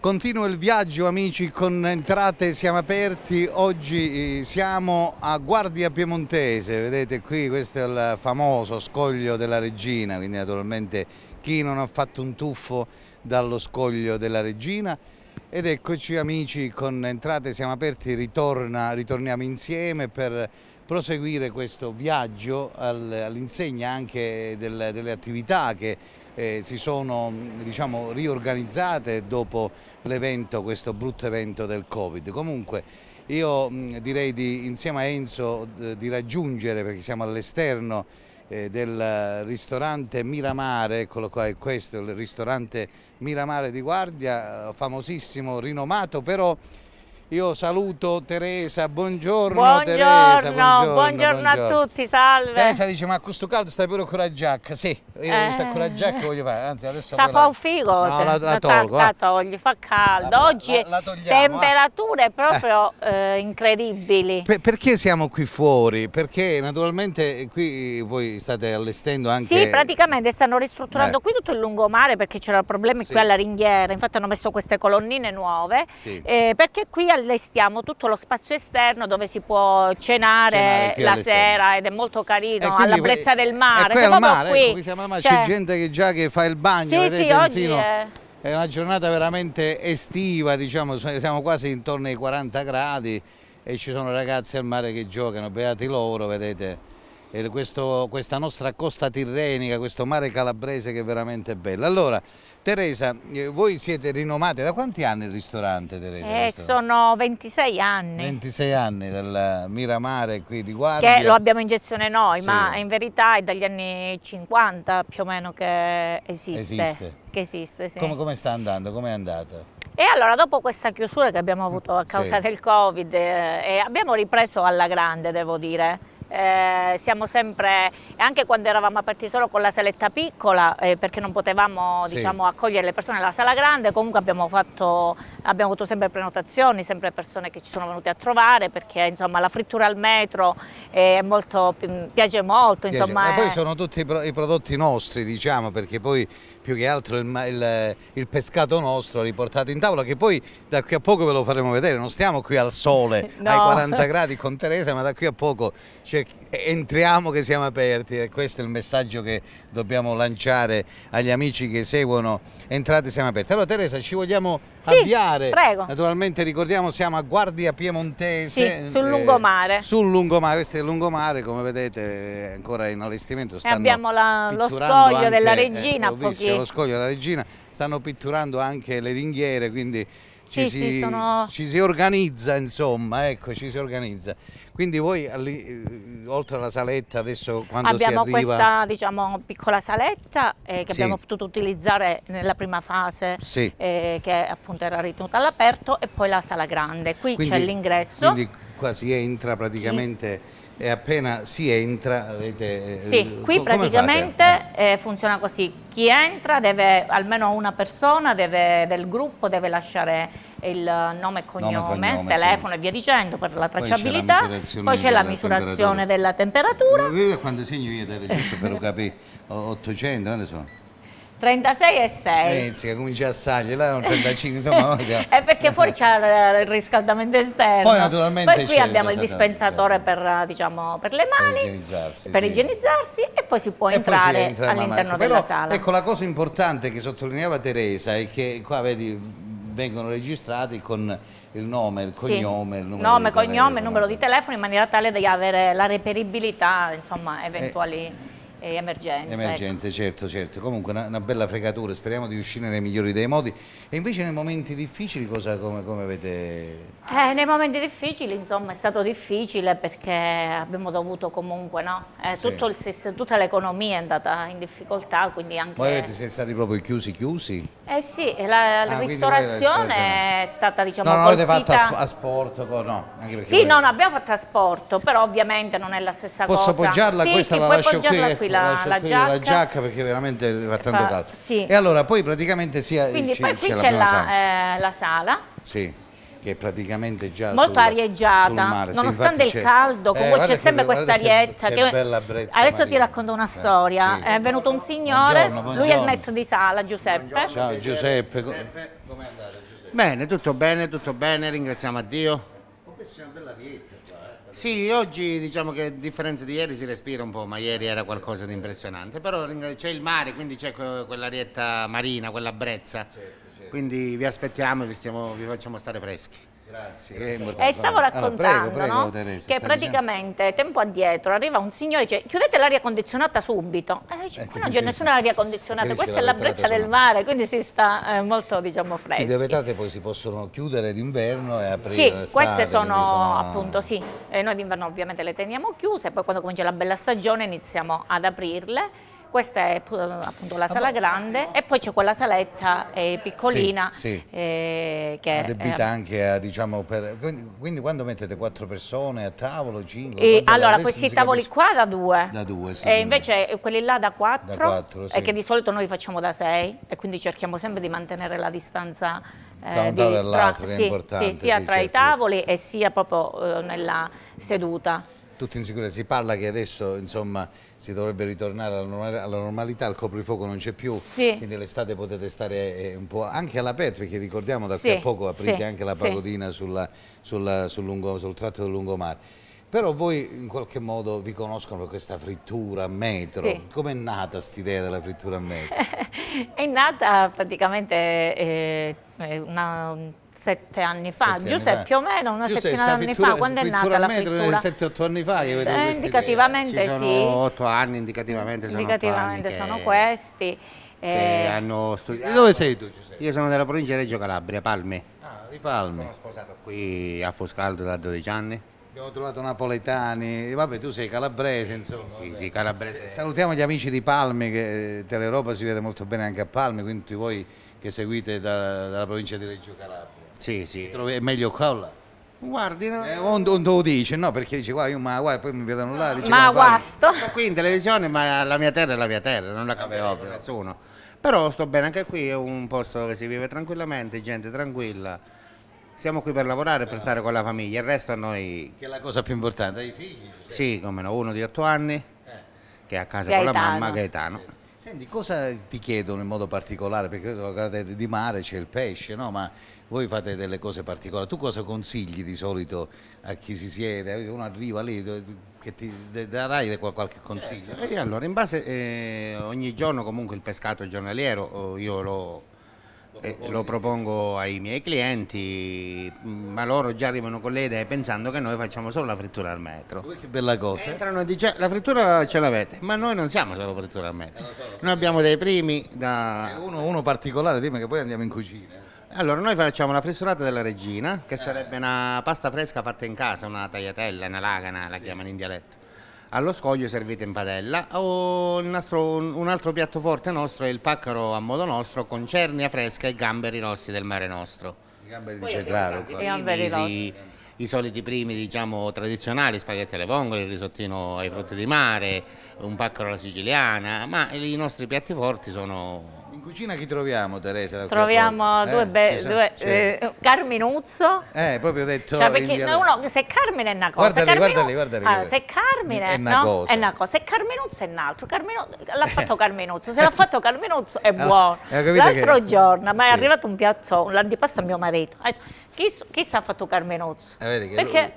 Continua il viaggio amici con entrate siamo aperti, oggi eh, siamo a Guardia Piemontese, vedete qui questo è il famoso scoglio della regina, quindi naturalmente chi non ha fatto un tuffo dallo scoglio della regina ed eccoci amici con entrate siamo aperti, ritorna, ritorniamo insieme per proseguire questo viaggio all'insegna anche delle attività che eh, si sono diciamo, riorganizzate dopo l'evento, questo brutto evento del Covid. Comunque io mh, direi di, insieme a Enzo di raggiungere, perché siamo all'esterno, eh, del ristorante Miramare, eccolo qua, è questo il ristorante Miramare di Guardia, eh, famosissimo, rinomato, però io saluto Teresa, buongiorno, buongiorno Teresa. Buongiorno, buongiorno, buongiorno, a tutti, salve. Teresa dice, ma a questo caldo stai pure con la giacca? Sì, io eh. questa con la giacca voglio fare, anzi adesso... Sta fa un figo, no, la, la tolgo. La, la togli, fa caldo. La, Oggi la, togliamo, temperature eh. proprio eh, incredibili. Per, perché siamo qui fuori? Perché naturalmente qui voi state allestendo anche... Sì, praticamente stanno ristrutturando eh. qui tutto il lungomare perché c'erano problemi sì. qui alla ringhiera, infatti hanno messo queste colonnine nuove, sì. Eh, perché qui allestiamo tutto lo spazio esterno dove si può cenare, cenare la sera ed è molto carino, alla all'abbrezza del mare. Eh, è al mare, qui ecco, siamo al mare, c'è gente che già che fa il bagno, sì, vedete, sì, è... è una giornata veramente estiva, diciamo, siamo quasi intorno ai 40 gradi e ci sono ragazzi al mare che giocano, beati loro, vedete. Questo, questa nostra costa tirrenica, questo mare calabrese che è veramente bello. Allora, Teresa, eh, voi siete rinomate, da quanti anni il ristorante Teresa? Eh, sono 26 anni. 26 anni dal Miramare qui di Guardia. Che lo abbiamo in gestione noi, sì. ma in verità è dagli anni 50 più o meno che esiste. Esiste. Che esiste, sì. Come, come sta andando? Come è andata? E allora dopo questa chiusura che abbiamo avuto a causa sì. del Covid eh, abbiamo ripreso alla grande devo dire eh, siamo sempre, anche quando eravamo aperti solo con la saletta piccola, eh, perché non potevamo sì. diciamo, accogliere le persone nella sala grande, comunque abbiamo, fatto, abbiamo avuto sempre prenotazioni, sempre persone che ci sono venute a trovare, perché insomma, la frittura al metro eh, molto, mm, piace molto. Piace. Insomma, Ma poi eh. sono tutti i prodotti nostri, diciamo, perché poi più che altro il, il, il, pescato nostro riportato in tavola che poi da qui a poco ve lo faremo vedere, non stiamo qui al sole no. ai 40 gradi con Teresa ma da qui a poco cioè, entriamo che siamo aperti e questo è il messaggio che dobbiamo lanciare agli amici che seguono entrate siamo aperti. Allora Teresa ci vogliamo sì, avviare, prego. naturalmente ricordiamo siamo a Guardia Piemontese sì, sul eh, lungomare, sul lungomare, questo è il lungomare come vedete ancora in allestimento, e abbiamo la, lo scoglio anche, della regina eh, a pochino sì. lo scoglio la regina, stanno pitturando anche le ringhiere, quindi ci, sì, si, sì, sono... ci si organizza insomma, ecco ci si organizza. Quindi voi eh, oltre alla saletta adesso quando abbiamo si arriva... Abbiamo questa diciamo, piccola saletta eh, che sì. abbiamo potuto utilizzare nella prima fase sì. eh, che appunto era ritenuta all'aperto e poi la sala grande. Qui c'è l'ingresso. Quindi qua si entra praticamente e appena si entra avete... Eh, sì, qui praticamente eh, funziona così, chi entra deve, almeno una persona deve, del gruppo deve lasciare il nome e cognome, nome cognome telefono sì. e via dicendo per la tracciabilità, poi c'è la misurazione, della, temperatura. Io quando segno io da registro per capire, 800, quante sono? 36 e 6. Eh, comincia a salire, là erano 35, insomma. Siamo... è perché fuori c'è il riscaldamento esterno. Poi naturalmente Poi qui abbiamo il dispensatore per, diciamo, per, le mani, per igienizzarsi, per sì. igienizzarsi e poi si può e entrare entra all'interno della sala. Ecco, la cosa importante che sottolineava Teresa è che qua vedi vengono registrati con il nome, il cognome, sì. il numero nome, di cognome, telefono. numero di telefono in maniera tale da avere la reperibilità, insomma, eh, eventuali. Eh e emergenze. Ecco. Emergenze, ecco. certo, certo. Comunque una, una, bella fregatura, speriamo di uscire nei migliori dei modi. E invece nei momenti difficili cosa, come, come avete... Eh, nei momenti difficili, insomma, è stato difficile perché abbiamo dovuto comunque, no? Eh, sì. il, tutta l'economia è andata in difficoltà, quindi anche... Voi siete stati proprio chiusi, chiusi? Eh sì, la, la, ah, ristorazione è stata, diciamo, No, non colpita... l'avete fatta a, sport, no? sì, poi... no, no, abbiamo fatto a sport, però ovviamente non è la stessa Posso cosa. Posso appoggiarla? Sì, questa sì, la lascio qui. qui la, la, giacca. la, giacca. perché veramente va tanto caldo. Sì. E allora poi praticamente si ha Quindi poi qui c'è la, eh, la, sala. Sì, che è praticamente già molto sulla, arieggiata, mare, nonostante sì, il caldo, eh, comunque eh, c'è sempre questa arietta che, che, bella brezza adesso Maria. ti racconto una eh, storia. Sì. È venuto un signore, buongiorno, buongiorno. lui è il maestro di sala, Giuseppe. Buongiorno. Ciao Giuseppe, come andate Giuseppe? Bene, tutto bene, tutto bene, ringraziamo a Dio. Come siamo bella dieta. Sì, oggi diciamo che a differenza di ieri si respira un po', ma ieri era qualcosa di impressionante, però c'è il mare, quindi c'è quell'arietta marina, quella brezza, certo, certo. quindi vi aspettiamo e vi, vi facciamo stare freschi. Grazie, è eh, importante. stavo raccontando allora, prego, prego, Teresa, che praticamente dicendo? tempo addietro arriva un signore e dice chiudete l'aria condizionata subito. E eh, dice, eh, qui non c'è nessuna aria condizionata, questa è la brezza del mare, quindi si sta eh, molto diciamo freschi. Le vetrate poi si possono chiudere d'inverno e aprire Sì, queste sono, sono, appunto sì, eh, noi d'inverno ovviamente le teniamo chiuse, poi quando comincia la bella stagione iniziamo ad aprirle questa è appunto la ah, sala ah, grande e poi c'è quella saletta eh, piccolina sì, sì. Eh, che adibita è, eh, anche a diciamo per, quindi, quindi, quando mettete quattro persone a tavolo, cinque? E, allora questi tavoli qua da due. Da due, sì. E invece eh, quelli là da quattro, da quattro eh, sì. e che di solito noi facciamo da sei e quindi cerchiamo sempre di mantenere la distanza eh, di, tra, sì, sì, sia sì, tra certo. i tavoli e sia proprio eh, nella seduta. tutti in sicurezza, si parla che adesso insomma si dovrebbe ritornare alla normalità, il coprifuoco non c'è più, sì. quindi l'estate potete stare eh, un po' anche all'aperto, perché ricordiamo da sì, qui a poco aprite sì, anche la pagodina sulla, sulla, sul, lungo, sul tratto del lungomare. Però voi in qualche modo vi conoscono per questa frittura a metro. Sì. Come è nata quest'idea della frittura a metro? è nata praticamente eh, eh una sette anni fa, sette Giuseppe anni più o meno una Giuseppe, settimana d'anni fa, quando è nata la frittura? Sette, otto anni fa che vedo eh, Indicativamente sì. sono otto anni, indicativamente, indicativamente sono, sono che, questi. Che eh. hanno studiato. dove sei tu Giuseppe? Io sono della provincia di Reggio Calabria, Palme. Ah, di Palme. Sono sposato qui a Foscaldo da 12 anni. Abbiamo trovato napoletani, vabbè tu sei calabrese insomma. Sì, vabbè. sì, calabrese. Salutiamo gli amici di Palmi, che eh, Teleropa si vede molto bene anche a Palmi, quindi voi che seguite da, dalla provincia di Reggio Calabria. Sì, sì. È meglio colla. Guardi, no? eh, on, on lo dice, no? Perché dice qua io ma guai, poi mi vedono là. Dice, ma guasto. Sto qui in televisione, ma la mia terra è la mia terra, non la cambia per nessuno. Però sto bene, anche qui è un posto dove si vive tranquillamente, gente tranquilla. Siamo qui per lavorare, per stare con la famiglia, il resto a noi... Che è la cosa più importante, hai figli? Sì, come no, uno di otto anni, eh. che è a casa Gaetano. con la mamma, Gaetano. Sì. Senti, cosa ti chiedono in modo particolare? Perché di mare c'è il pesce, no? Ma voi fate delle cose particolari. Tu cosa consigli di solito a chi si siede? Uno arriva lì, che ti darai qualche consiglio? Eh, allora, in base eh, ogni giorno comunque il pescato giornaliero io lo eh, lo propongo ai miei clienti, ma loro già arrivano con le idee pensando che noi facciamo solo la frittura al metro. Che bella cosa. Entrano e dicono la frittura ce l'avete, ma noi non siamo solo frittura al metro. Eh, noi abbiamo dei primi da... Eh, uno, uno particolare, dimmi che poi andiamo in cucina. Allora, noi facciamo la fritturata della regina, che sarebbe una pasta fresca fatta in casa, una tagliatella, una lagana, la sì. chiamano in dialetto allo scoglio servite in padella. O nastro, un altro piatto forte nostro è il paccaro a modo nostro con cernia fresca e gamberi rossi del mare nostro. I gamberi di Cetraro. rossi i soliti primi diciamo tradizionali, spaghetti alle vongole, il risottino ai frutti di mare, un paccaro alla siciliana, ma i nostri piatti forti sono in cucina chi troviamo Teresa? Troviamo due, be- eh, due eh, eh Carminuzzo. Eh, proprio detto. Cioè, perché in... uno, se Carmine è una cosa. Guardali, Carminu... guardali, guardali. Allora, eh, se Carmine è una, no? cosa. è una cosa, se Carminuzzo è un'altro. Carminu... L'ha fatto Carminuzzo, se l'ha fatto Carminuzzo è ah, buono. Eh, allora, L'altro che... giorno sì. ma è arrivato un piazzone, l'antipasto a mio marito. Chissà, chissà ha fatto Carminuzzo? Eh, perché lui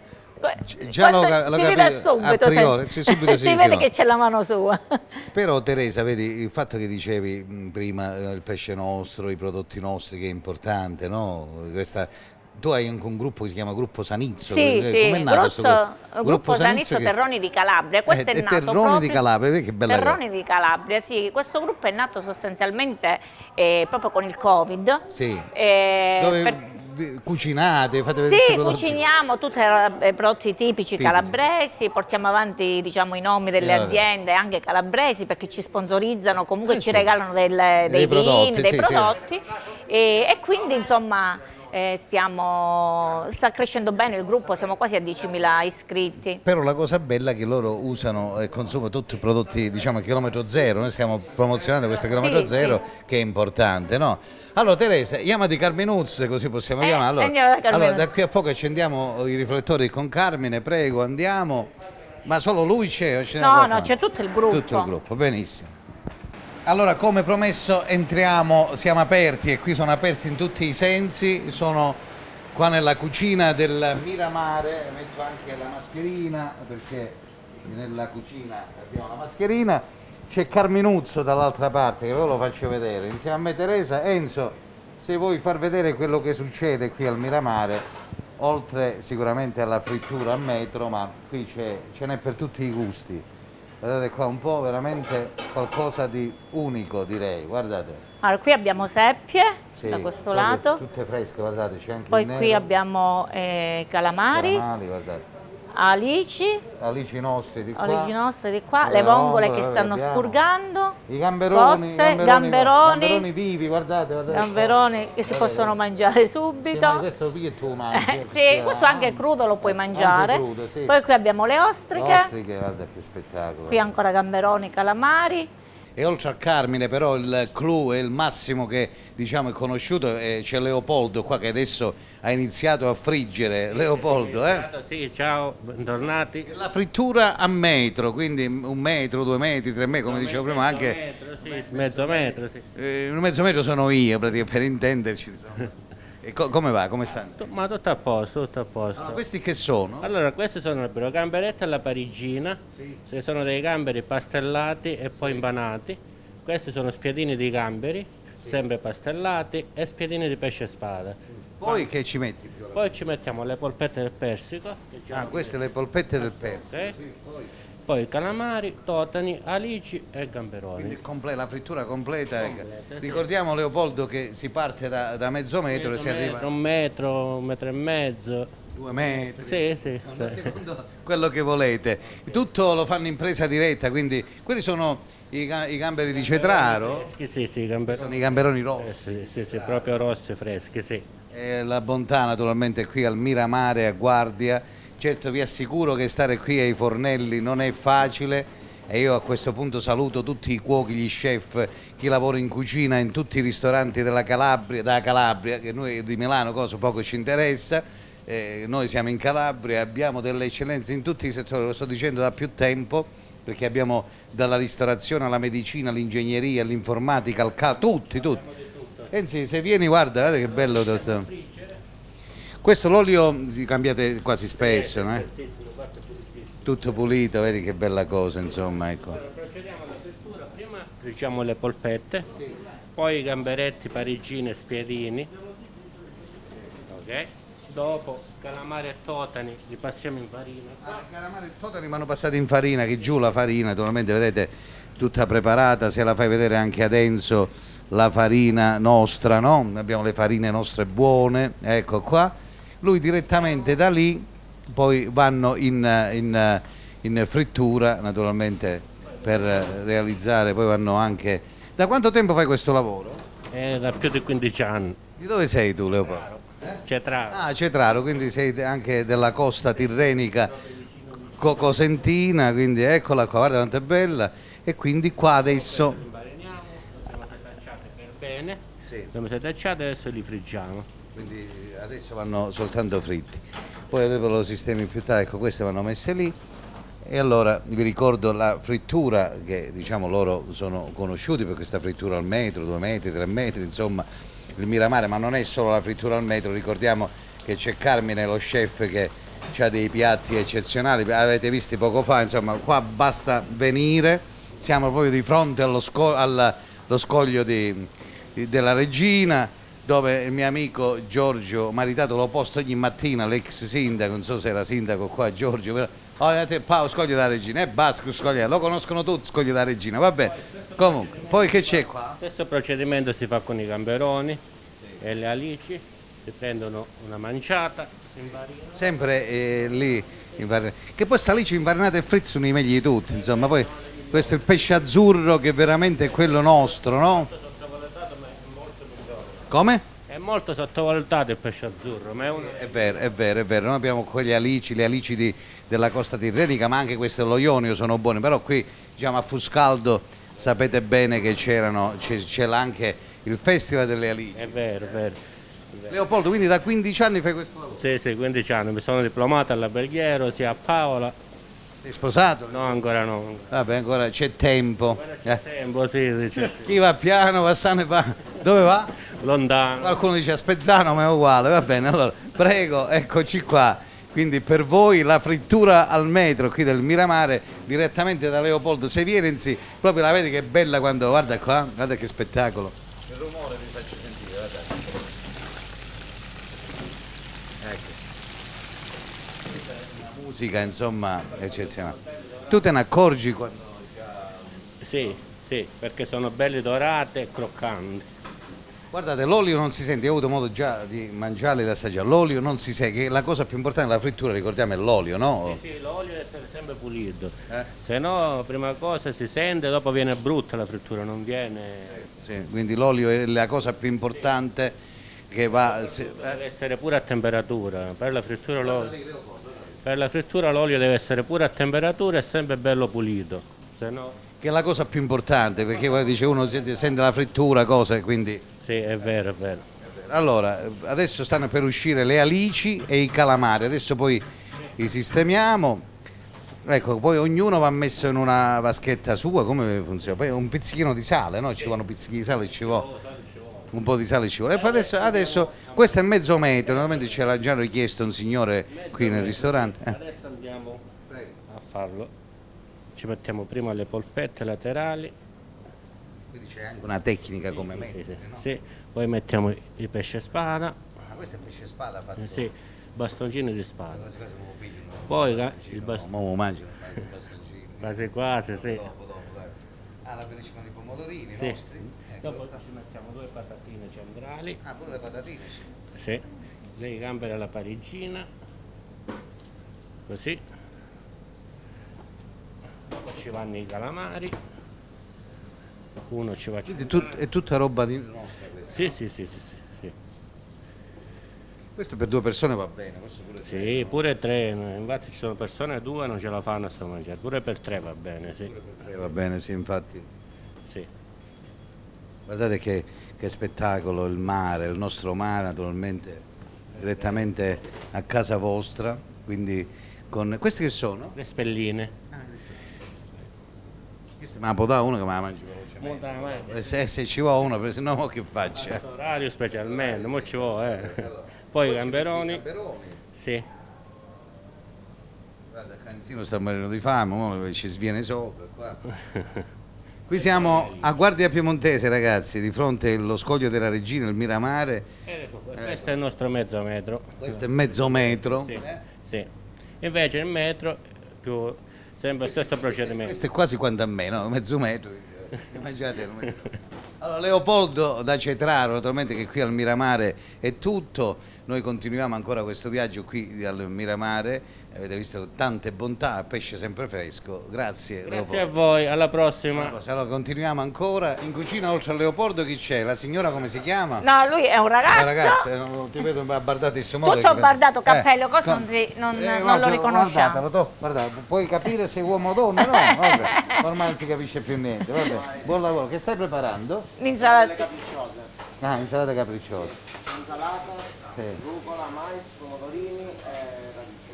cioè, già lo, lo capito subito, cioè, si, si vede no. che c'è la mano sua. Però Teresa, vedi, il fatto che dicevi mm, prima eh, il pesce nostro, i prodotti nostri che è importante, no? Questa, tu hai anche un gruppo che si chiama Gruppo Sanizzo. Sì, sì. Com'è nato Grusso, gruppo, gruppo Sanizzo, che... Terroni di Calabria. Questo eh, è nato Terroni proprio... di Calabria, vedi che bella Terroni era. di Calabria, sì. Questo gruppo è nato sostanzialmente eh, proprio con il Covid. Sì. Eh, Dove... per cucinate? Fate sì, cuciniamo tutti i eh, prodotti tipici, tipici calabresi, portiamo avanti diciamo, i nomi delle eh, aziende anche calabresi perché ci sponsorizzano, comunque eh, ci sì. regalano del, dei, dei, vini, prodotti, dei sì, prodotti sì. E, e quindi insomma eh, stiamo, sta crescendo bene il gruppo, siamo quasi a 10.000 iscritti. Però la cosa bella è che loro usano e consumano tutti i prodotti diciamo a chilometro zero, noi stiamo promozionando questo chilometro sì, zero sì. che è importante. No? Allora Teresa, chiama di Carminuz così possiamo eh, chiamarla. da, allora, da qui a poco accendiamo i riflettori con Carmine, prego andiamo. Ma solo lui c'è? No, no, c'è tutto il gruppo. Tutto il gruppo, benissimo. Allora, come promesso, entriamo, siamo aperti e qui sono aperti in tutti i sensi. Sono qua nella cucina del Miramare, metto anche la mascherina perché nella cucina abbiamo la mascherina. C'è Carminuzzo dall'altra parte che ve lo faccio vedere. Insieme a me Teresa, Enzo, se vuoi far vedere quello che succede qui al Miramare, oltre sicuramente alla frittura a metro, ma qui ce n'è per tutti i gusti. Guardate qua, un po' veramente qualcosa di unico direi, guardate. Allora qui abbiamo seppie sì, da questo lato. Tutte fresche, guardate, c'è anche Poi qui abbiamo eh, calamari. Calamari, guardate alici, alici nostri di qua, alici nostri di qua le vongole che stanno abbiamo. scurgando, i gamberoni, cozze, gamberoni, gamberoni, gamberoni, vivi, guardate, guardate gamberoni qua. che si guardate, eh, possono guardate. Eh. mangiare subito. Sì, questo qui è tuo Eh, sì, questo anche crudo lo puoi mangiare. Crudo, sì. Poi qui abbiamo le ostriche. Le ostriche, guarda che spettacolo. Qui ancora gamberoni, calamari. E oltre al Carmine però il clou e il massimo che diciamo, è conosciuto eh, c'è Leopoldo qua che adesso ha iniziato a friggere. Leopoldo, eh? Esatto, sì, ciao, bentornati. La frittura a metro, quindi un metro, due metri, tre metri, come dicevo prima anche... Metro, sì, mezzo metro, sì. Eh, un mezzo metro sono io per intenderci insomma. E co come va? Come stanno? Ma tutto a posto, tutto a posto. Ah, questi che sono? Allora, questi sono il però gamberetta alla parigina, sì. sono dei gamberi pastellati e poi sì. impanati. Questi sono spiedini di gamberi, sì. sempre pastellati, e spiedini di pesce spada. Poi Ma... che ci metti? Poi ci mettiamo le polpette del persico. Ah, queste le polpette del persico. Okay. Sì, poi poi calamari, totani, alici e gamberoni. Quindi la frittura completa. Ecco. completa Ricordiamo sì. Leopoldo che si parte da, da mezzo metro, metro e si metro, arriva... Un metro, un metro e mezzo. Due metri, sì, sì, insomma, sì. secondo quello che volete. Tutto lo fanno in presa diretta, quindi quelli sono i, ga i gamberi di cetraro? Sì, sì, sì, i gamberoni. Sono i gamberoni rossi. Eh, sì, sì, proprio rossi, freschi, sì. E la bontà naturalmente qui al Miramare a Guardia Certo vi assicuro che stare qui ai fornelli non è facile e io a questo punto saluto tutti i cuochi, gli chef, chi lavora in cucina in tutti i ristoranti della Calabria, da Calabria, che noi di Milano cosa poco ci interessa, eh, noi siamo in Calabria, abbiamo delle eccellenze in tutti i settori, lo sto dicendo da più tempo perché abbiamo dalla ristorazione alla medicina, all'ingegneria, all'informatica, al calcio, tutti, tutti. Enzi, eh se vieni guarda, guarda che bello. Tutto. Questo l'olio vi cambiate quasi spesso, no? Eh? Tutto pulito, vedi che bella cosa, insomma, ecco. Allora, procediamo alla frittura, prima friggiamo le polpette, poi i gamberetti, parigine, spiedini, ok? Dopo calamari e totani li passiamo in farina. Ah, calamari e totani vanno passati in farina, che giù la farina, naturalmente vedete tutta preparata, se la fai vedere anche ad Enzo la farina nostra, no? Abbiamo le farine nostre buone, ecco qua lui direttamente da lì poi vanno in, in, in frittura naturalmente per realizzare, poi vanno anche... Da quanto tempo fai questo lavoro? Eh, da più di 15 anni. Di dove sei tu Leopoldo? Eh? Cetraro. Ah, Cetraro, quindi sei anche della costa tirrenica cocosentina, quindi eccola qua, guarda quanto è bella. E quindi qua adesso... Siamo tacciate per bene, sì. le siamo tacciate adesso li friggiamo quindi adesso vanno soltanto fritti. Poi dopo lo sistemi più tardi, ecco queste vanno messe lì. E allora vi ricordo la frittura che diciamo loro sono conosciuti per questa frittura al metro, due metri, tre metri, insomma il Miramare, ma non è solo la frittura al metro, ricordiamo che c'è Carmine lo chef che ha dei piatti eccezionali, avete visti poco fa, insomma qua basta venire, siamo proprio di fronte allo, sco allo scoglio di, di, della regina, dove il mio amico Giorgio Maritato l'ho posto ogni mattina, l'ex sindaco, non so se era sindaco qua Giorgio, però... Oh, te, Pao, Scoglio da Regina, è eh, Basco Scoglio, lo conoscono tutti Scoglio da Regina, va bene. Comunque, poi che c'è qua? Questo procedimento si fa con i gamberoni sì. e le alici, si prendono una manciata, Sempre eh, lì, invar... che poi sta alice invarnata e fritta sono i meglio di tutti, insomma, poi questo è il pesce azzurro che veramente è quello nostro, no? Come? È molto sottovalutato il pesce azzurro. Ma è, un... è vero, è vero, è vero. Noi abbiamo quelle alici, le alici di, della costa tirrenica, ma anche queste dello Ionio sono buone. Però qui, diciamo, a Fuscaldo sapete bene che c'è anche il Festival delle Alici. È vero, è vero. Leopoldo, quindi da 15 anni fai questo lavoro? Sì, sì, 15 anni, mi sono diplomato all'alberghiero, sia a Paola. Sei sposato? No, ancora no. Vabbè, ancora c'è tempo. C'è eh. tempo, sì. sì Chi va piano, va sano e va... Dove va? lontano. Qualcuno dice a Spezzano ma è uguale, va bene, allora prego, eccoci qua. Quindi per voi la frittura al metro qui del Miramare direttamente da Leopoldo Sevierenzi, proprio la vedi che bella quando guarda qua, guarda che spettacolo. Il rumore vi faccio sentire, guarda. Ecco. Questa è una musica insomma eccezionale. Tu te ne accorgi quando... Sì, sì, perché sono belle dorate e croccanti. Guardate, l'olio non si sente, io ho avuto modo già di mangiarlo e di assaggiare, l'olio non si sente, la cosa più importante della frittura, ricordiamo, è l'olio, no? Sì, sì l'olio deve essere sempre pulito, eh? se no prima cosa si sente, dopo viene brutta la frittura, non viene... Sì, sì. quindi l'olio è la cosa più importante sì. che va... Sì, eh. deve essere pure a temperatura, per la frittura l'olio... Per la frittura l'olio deve essere pure a temperatura e sempre bello pulito, se no... Che è la cosa più importante, perché poi dice uno sente, sente la frittura, cosa, quindi... Sì, è vero, è vero. Allora, adesso stanno per uscire le alici e i calamari, adesso poi li sistemiamo. Ecco, poi ognuno va messo in una vaschetta sua, come funziona? Poi un pizzichino di sale, no? Ci sì. vanno pizzichi di sale, ci vuole un po' di sale ci vuole. E poi adesso, adesso questo è mezzo metro, normalmente ce l'ha già richiesto un signore qui nel ristorante. Eh. Adesso andiamo a farlo. Ci mettiamo prima le polpette laterali quindi c'è anche una tecnica come sì, mettere, sì, no? sì, poi mettiamo il pesce spada. Ah, questo è il pesce spada fatto? Eh, sì, bastoncino di spada. Poi il bastoncino. No, immagino, il bastoncino. quasi quasi, dopo, sì. Dopo, dopo, ah, la finisci con i pomodorini sì. nostri. Ecco. Dopo ci mettiamo due patatine centrali. Ah, pure le patatine? Sì. Le gambe alla parigina. Così. Dopo ci vanno i calamari qualcuno ci va Quindi tut, è tutta roba di nostra questa? Sì, no? sì, sì, sì, sì, Questo per due persone va bene, questo pure tre. Sì, no? pure tre, infatti ci sono persone, due non ce la fanno a sto mangiare, pure per tre va bene, sì. Pure per tre va bene, sì, infatti. Sì. Guardate che, che spettacolo il mare, il nostro mare naturalmente direttamente a casa vostra, quindi con... queste che sono? Le spelline. Ah, le spelline questa me la può dare una che me la mangi velocemente. Eh. Eh, se, se ci vuole una, se no che faccia? Orario specialmente, mo ci vuole. Eh. Allora, poi, poi gamberoni. gamberoni. Sì. Guarda, il canzino sta morendo di fame, ci sviene sopra. Qua. Qui siamo a Guardia Piemontese, ragazzi, di fronte allo scoglio della Regina, il Miramare. Eh, eh questo è il nostro mezzo metro. Questo è mezzo metro. Sì, eh. sì. Invece il metro più Sempre lo stesso procedimento. Questo è quasi quanto a me, no? Mezzo metro, eh, immaginate mezzo metro. Allora, Leopoldo da Cetraro, naturalmente che qui al Miramare è tutto, noi continuiamo ancora questo viaggio qui al Miramare, avete visto tante bontà, pesce sempre fresco, grazie, grazie Leopoldo. Grazie a voi, alla prossima. Allora, continuiamo ancora, in cucina oltre a Leopoldo chi c'è? La signora come si chiama? No, lui è un ragazzo. Ragazzi, eh, non ti vedo abbardato in questo modo. Tutto abbardato, eh, cappello, eh, cosa con... non, si, non, eh, non lo riconosciamo. Guarda, puoi capire se è uomo o donna, no? Vabbè, ormai non si capisce più niente, vabbè. buon lavoro, che stai preparando? L'insalata. capricciose. Ah, insalata capricciosa. Sì. Insalata, sì. rucola, mais, pomodorini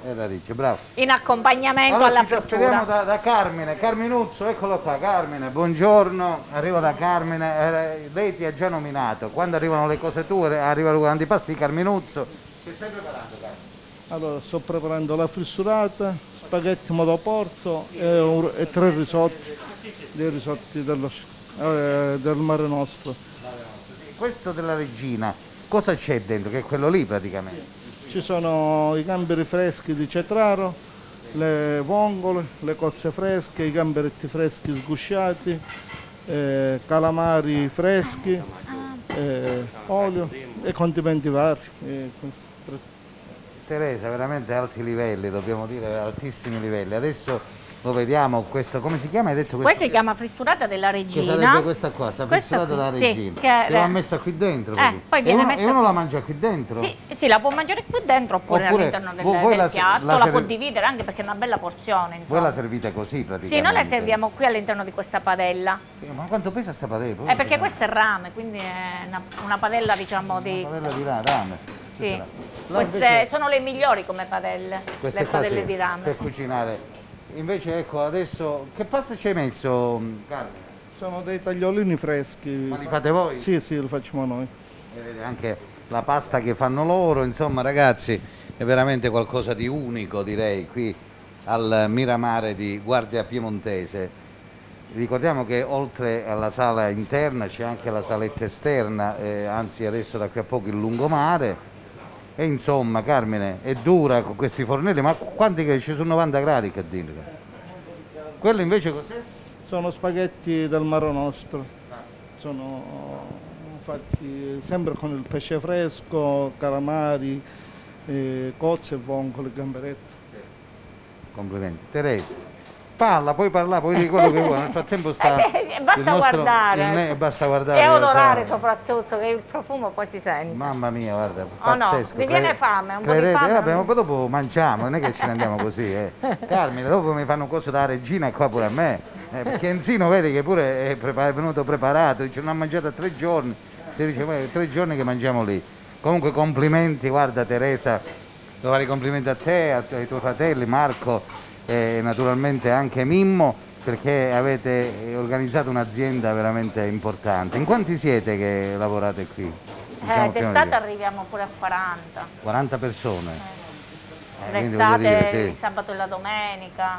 e eh, radicchio. bravo. In accompagnamento allora, alla ci frittura. Allora da, da, Carmine, Carminuzzo, eccolo qua, Carmine, buongiorno, arrivo da Carmine, eh, lei ti ha già nominato, quando arrivano le cose tue, arriva l'antipasti Carminuzzo. Che stai preparando Carmine? Allora, sto preparando la frissurata, spaghetti modoporto e, un, e tre risotti, dei risotti dello, eh, del Mare Nostro. Questo della Regina, cosa c'è dentro? Che è quello lì praticamente? Ci sono i gamberi freschi di cetraro, le vongole, le cozze fresche, i gamberetti freschi sgusciati, eh, calamari freschi, ah. eh, olio e condimenti vari. Teresa, veramente alti livelli, dobbiamo dire altissimi livelli. Adesso lo vediamo questo come si chiama hai detto questo? questa si chiama frissurata della regina questa qua sta frissurata qui, della sì, regina che, che l'ha messa qui dentro eh, poi viene e, uno, e uno la mangia qui dentro sì, sì, la può mangiare qui dentro oppure, oppure all'interno del, del la, piatto la, la può dividere anche perché è una bella porzione insomma. voi la servite così praticamente sì noi la serviamo qui all'interno di questa padella sì, ma quanto pesa sta padella? è perché questa è rame quindi è una, una padella diciamo di una padella di rame sì. queste invece... sono le migliori come padelle queste le padelle di rame per cucinare Invece ecco adesso, che pasta ci hai messo mm, Carmine? Sono dei tagliolini freschi. Ma li fate voi? Sì, sì, li facciamo noi. E vede anche la pasta che fanno loro, insomma ragazzi è veramente qualcosa di unico direi qui al Miramare di Guardia Piemontese. Ricordiamo che oltre alla sala interna c'è anche la saletta esterna, eh, anzi adesso da qui a poco il lungomare e insomma, Carmine, è dura con questi fornelli, ma quanti che ci sono 90 gradi che dire? Quello invece cos'è? Sono spaghetti del Maro Nostro. Sono fatti sempre con il pesce fresco, calamari, eh, cozze, voncole, gamberette. Complimenti. Teresa parla, puoi parlare, puoi dire quello che vuoi, nel frattempo sta... Eh, eh basta nostro, guardare. Il, basta guardare. E odorare soprattutto, che il profumo poi si sente. Mamma mia, guarda, oh, pazzesco. No, mi viene fame, un Crede... po' di fame. Vabbè, ma poi dopo mangiamo, non è che ce ne andiamo così. Eh. Carmine, dopo mi fanno cose da regina qua pure a me. Eh, perché Enzino vedi che pure è, prepar è venuto preparato, dice non ha mangiato tre giorni, si dice beh, tre giorni che mangiamo lì. Comunque complimenti, guarda Teresa, devo fare i complimenti a te, ai tuoi fratelli, Marco, e naturalmente anche Mimmo perché avete organizzato un'azienda veramente importante. In quanti siete che lavorate qui? Eh, diciamo eh, d'estate arriviamo pure a 40. 40 persone? Eh l'estate, ah, sì. il sabato e la domenica.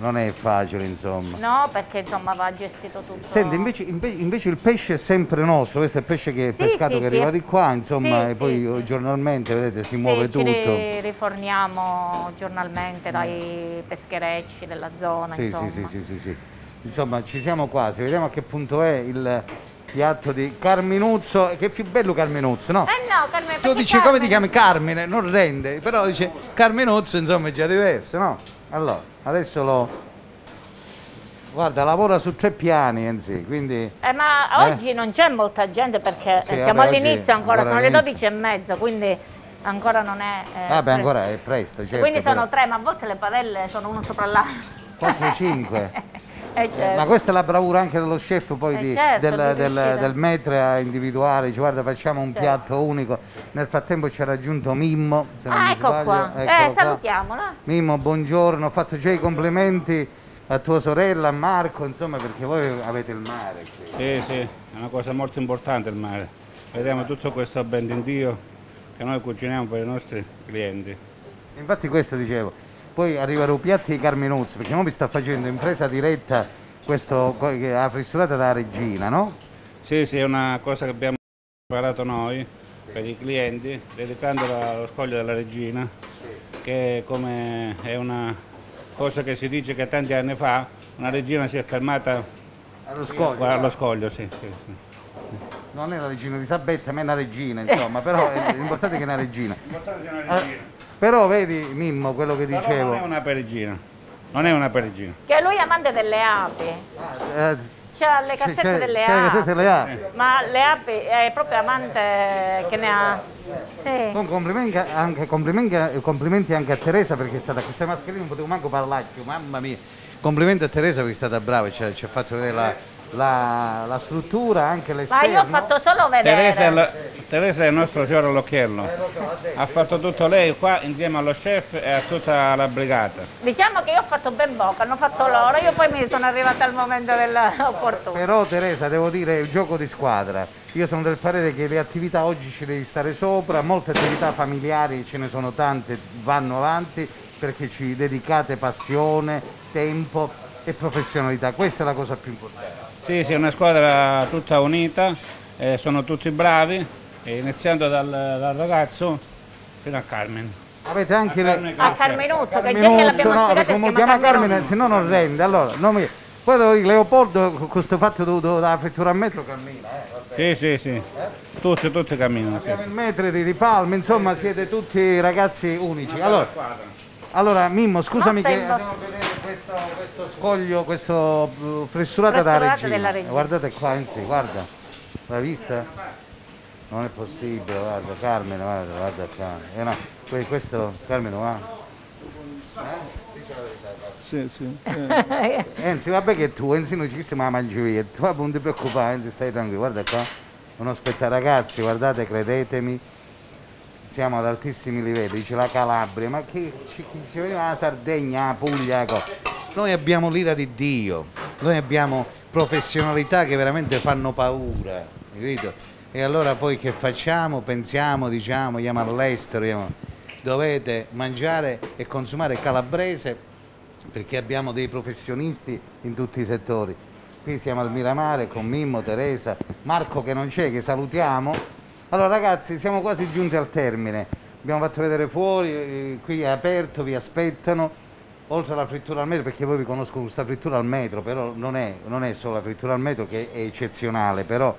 Non è facile insomma. No, perché insomma va gestito tutto. Senti, invece, invece il pesce è sempre nostro, questo è il pesce che è sì, pescato sì, che arriva di qua, insomma, e poi giornalmente vedete si muove tutto. Ci riforniamo giornalmente dai mm. pescherecci della zona. Sì, sì, sì, sì, sì. Insomma, ci siamo quasi, vediamo a che punto è il piatto di Carminuzzo, che è più bello Carminuzzo, no? Eh no, Carminuzzo. Tu dici come ti chiami? Carmine, non rende, però dice Carminuzzo, insomma, è già diverso, no? Allora, adesso lo... Guarda, lavora su tre piani, Enzi, quindi... Eh, ma eh? oggi non c'è molta gente perché eh, sì, siamo all'inizio ancora, ancora, sono le 12 e mezza, quindi ancora non è... Eh, vabbè, ancora è presto, certo, Quindi sono però... tre, ma a volte le padelle sono uno sopra l'altro. 4 5. certo. Ma eh, questa è la bravura anche dello chef poi di, certo, del, del, del, metre a individuare, dice guarda facciamo un certo. piatto unico. Nel frattempo ci ha raggiunto Mimmo, se non ah, mi ecco sbaglio. Qua. Ecco eh, salutiamola. Mimmo, buongiorno, ho fatto già i complimenti a tua sorella, a Marco, insomma perché voi avete il mare. Qui. Sì, sì, è una cosa molto importante il mare. Vediamo tutto questo ben di Dio che noi cuciniamo per i nostri clienti. Infatti questo dicevo, poi arriva piatti di Carminuzzi, perché noi vi sta facendo impresa diretta questo, la frissurata da Regina, no? Sì, sì, è una cosa che abbiamo preparato noi per i clienti, dedicandola allo scoglio della Regina, che come è una cosa che si dice che tanti anni fa una regina si è fermata allo scoglio, allo scoglio sì, sì, sì. Non è la regina Elisabetta, ma è una regina, insomma, però l'importante è che è una regina. L'importante è che è una regina. Ah. Però vedi Mimmo quello che Però dicevo. non è una perigina. Non è una perigina. Che lui è amante delle api. Eh, c'ha le cassette c'è, delle c'è api. le cassette delle api. Ma le api è proprio amante che ne ha. Sì. Con complimenti anche, complimenti, complimenti anche a Teresa perché è stata con queste mascherine non potevo manco parlarci, mamma mia. Complimenti a Teresa perché è stata brava, ci ha fatto vedere la la, la struttura, anche l'esterno. Ma io ho fatto solo vedere. Teresa è, il nostro fiore all'occhiello, ha fatto tutto lei qua insieme allo chef e a tutta la brigata. Diciamo che io ho fatto ben poco, hanno fatto loro, io poi mi sono arrivata al momento dell'opportunità. Però Teresa, devo dire, è un gioco di squadra. Io sono del parere che le attività oggi ci devi stare sopra, molte attività familiari ce ne sono tante, vanno avanti perché ci dedicate passione, tempo e professionalità. Questa è la cosa più importante. Sì, sì, è una squadra tutta unita, eh, sono tutti bravi, iniziando dal, dal ragazzo fino a Carmen. Avete anche a le... A Carmenuzzo, che Carmenuzzo, no, perché come si chiama Carmen, se no non rende. Allora, non mi... Poi devo dire, Leopoldo, con questo fatto dovuto dalla frittura a metro cammina, eh, Sì, sì, sì. Eh? Tutti, tutti camminano. Abbiamo sì. il metro di, di Palma, insomma, siete tutti ragazzi unici. Allora, allora Mimmo, scusami che andiamo a vedere questo, questo scoglio, questo fressurato da regina. regina. Guardate qua, Enzi, guarda, l'ha vista? Non è possibile, guarda, Carmine, guarda, guarda qua. Eh, no, questo, Carmine, va. Eh? Sì, sì. Eh. Enzi, vabbè che tu, Enzi, non ci siamo a mangiare, tu non ti preoccupare, Enzi, stai tranquillo, guarda qua. Non aspetta ragazzi, guardate, credetemi siamo ad altissimi livelli, c'è la Calabria, ma che ci veniva la Sardegna, la Puglia, ecco. noi abbiamo l'ira di Dio, noi abbiamo professionalità che veramente fanno paura, capito? E allora poi che facciamo? Pensiamo, diciamo, andiamo all'estero, andiamo... dovete mangiare e consumare calabrese perché abbiamo dei professionisti in tutti i settori. Qui siamo al Miramare con Mimmo, Teresa, Marco che non c'è, che salutiamo, allora ragazzi siamo quasi giunti al termine, abbiamo fatto vedere fuori, qui è aperto, vi aspettano, oltre alla frittura al metro, perché voi vi conosco questa frittura al metro, però non è, non è solo la frittura al metro che è eccezionale, però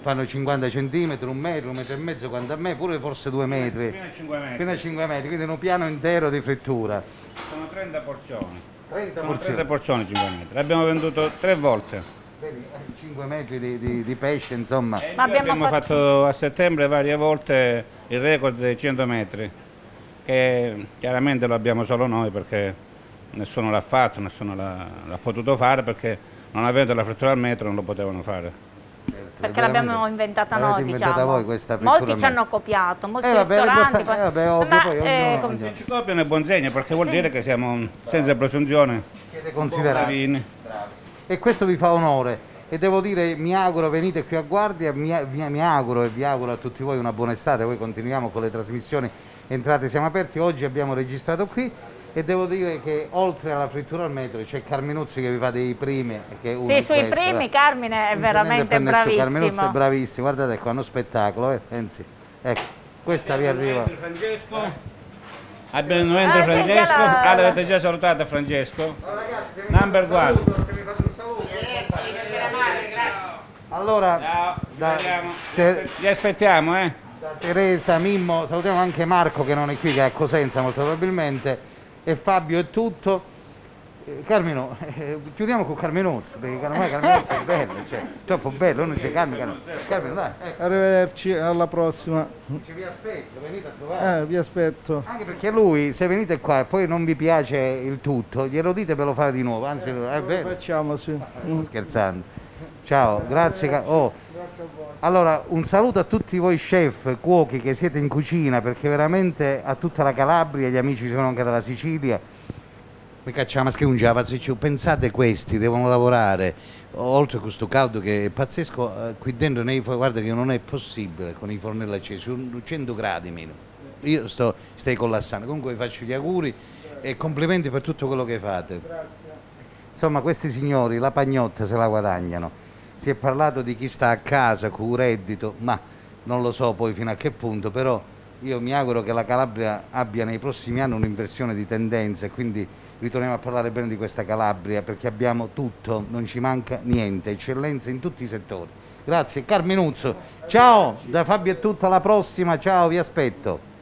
fanno 50 cm, un metro, un metro e mezzo, quanto a me, pure forse due metri, fino a 5 metri, fino a 5 metri quindi un piano intero di frittura. Sono 30 porzioni. 30 Sono porzioni. 30 porzioni 5 metri, l'abbiamo venduto tre volte. 5 eh, metri di, di, di pesce, insomma. Eh, abbiamo, abbiamo fatto... fatto... a settembre varie volte il record dei 100 metri, che chiaramente lo abbiamo solo noi perché nessuno l'ha fatto, nessuno l'ha potuto fare perché non avendo la frittura al metro non lo potevano fare. Certo, perché l'abbiamo inventata noi, inventata diciamo. voi questa molti ci hanno copiato, molti eh, vabbè, ristoranti. Eh, vabbè, ovvio, ma, poi, eh, ognuno, ci copiano è buon segno perché vuol sì. dire che siamo senza presunzione. Siete considerati e questo vi fa onore e devo dire mi auguro venite qui a Guardia, mi, mi, mi auguro e vi auguro a tutti voi una buona estate, poi continuiamo con le trasmissioni, entrate siamo aperti, oggi abbiamo registrato qui e devo dire che oltre alla frittura al metro c'è Carminuzzi che vi fa dei primi che sì, sui questo, primi Carmine è veramente bravissimo Carminuzzi è bravissimo, guardate qua, uno spettacolo eh? Enzi, ecco, questa vi arriva Francesco Abbiamo ah, Francesco, ah, l'avete già salutato Francesco? Oh, ragazzi, Number one. Allora, Ciao, da, te, vi aspettiamo, eh? Da Teresa, Mimmo, salutiamo anche Marco che non è qui, che è a Cosenza molto probabilmente, e Fabio è tutto. Eh, Carmino, eh, chiudiamo con Carminozzi, perché ormai Carminozzi è bello, cioè, troppo bello, uno dice Carmine, Carmine, Carmine dai. Ecco. Arrivederci, alla prossima. Ci vi aspetto, venite a trovare. Eh, vi aspetto. Anche perché lui, se venite qua e poi non vi piace il tutto, glielo dite per lo fare di nuovo, anzi, eh, è vero. Lo facciamo, sì. Sto scherzando. Ciao, grazie. grazie. Oh. allora, un saluto a tutti voi chef, cuochi che siete in cucina, perché veramente a tutta la Calabria, gli amici sono anche dalla Sicilia. Perché c'è la mascherungia, pensate questi, devono lavorare, oltre a questo caldo che è pazzesco, eh, qui dentro nei, guarda che non è possibile con i fornelli accesi, sono 100 gradi meno. Io sto, stai collassando, comunque vi faccio gli auguri e complimenti per tutto quello che fate. Grazie. Insomma questi signori la pagnotta se la guadagnano si è parlato di chi sta a casa con un reddito, ma non lo so poi fino a che punto, però io mi auguro che la Calabria abbia nei prossimi anni un'inversione di tendenza e quindi ritorniamo a parlare bene di questa Calabria perché abbiamo tutto, non ci manca niente, eccellenza in tutti i settori. Grazie Carminuzzo, ciao da Fabio è tutto, alla prossima, ciao, vi aspetto.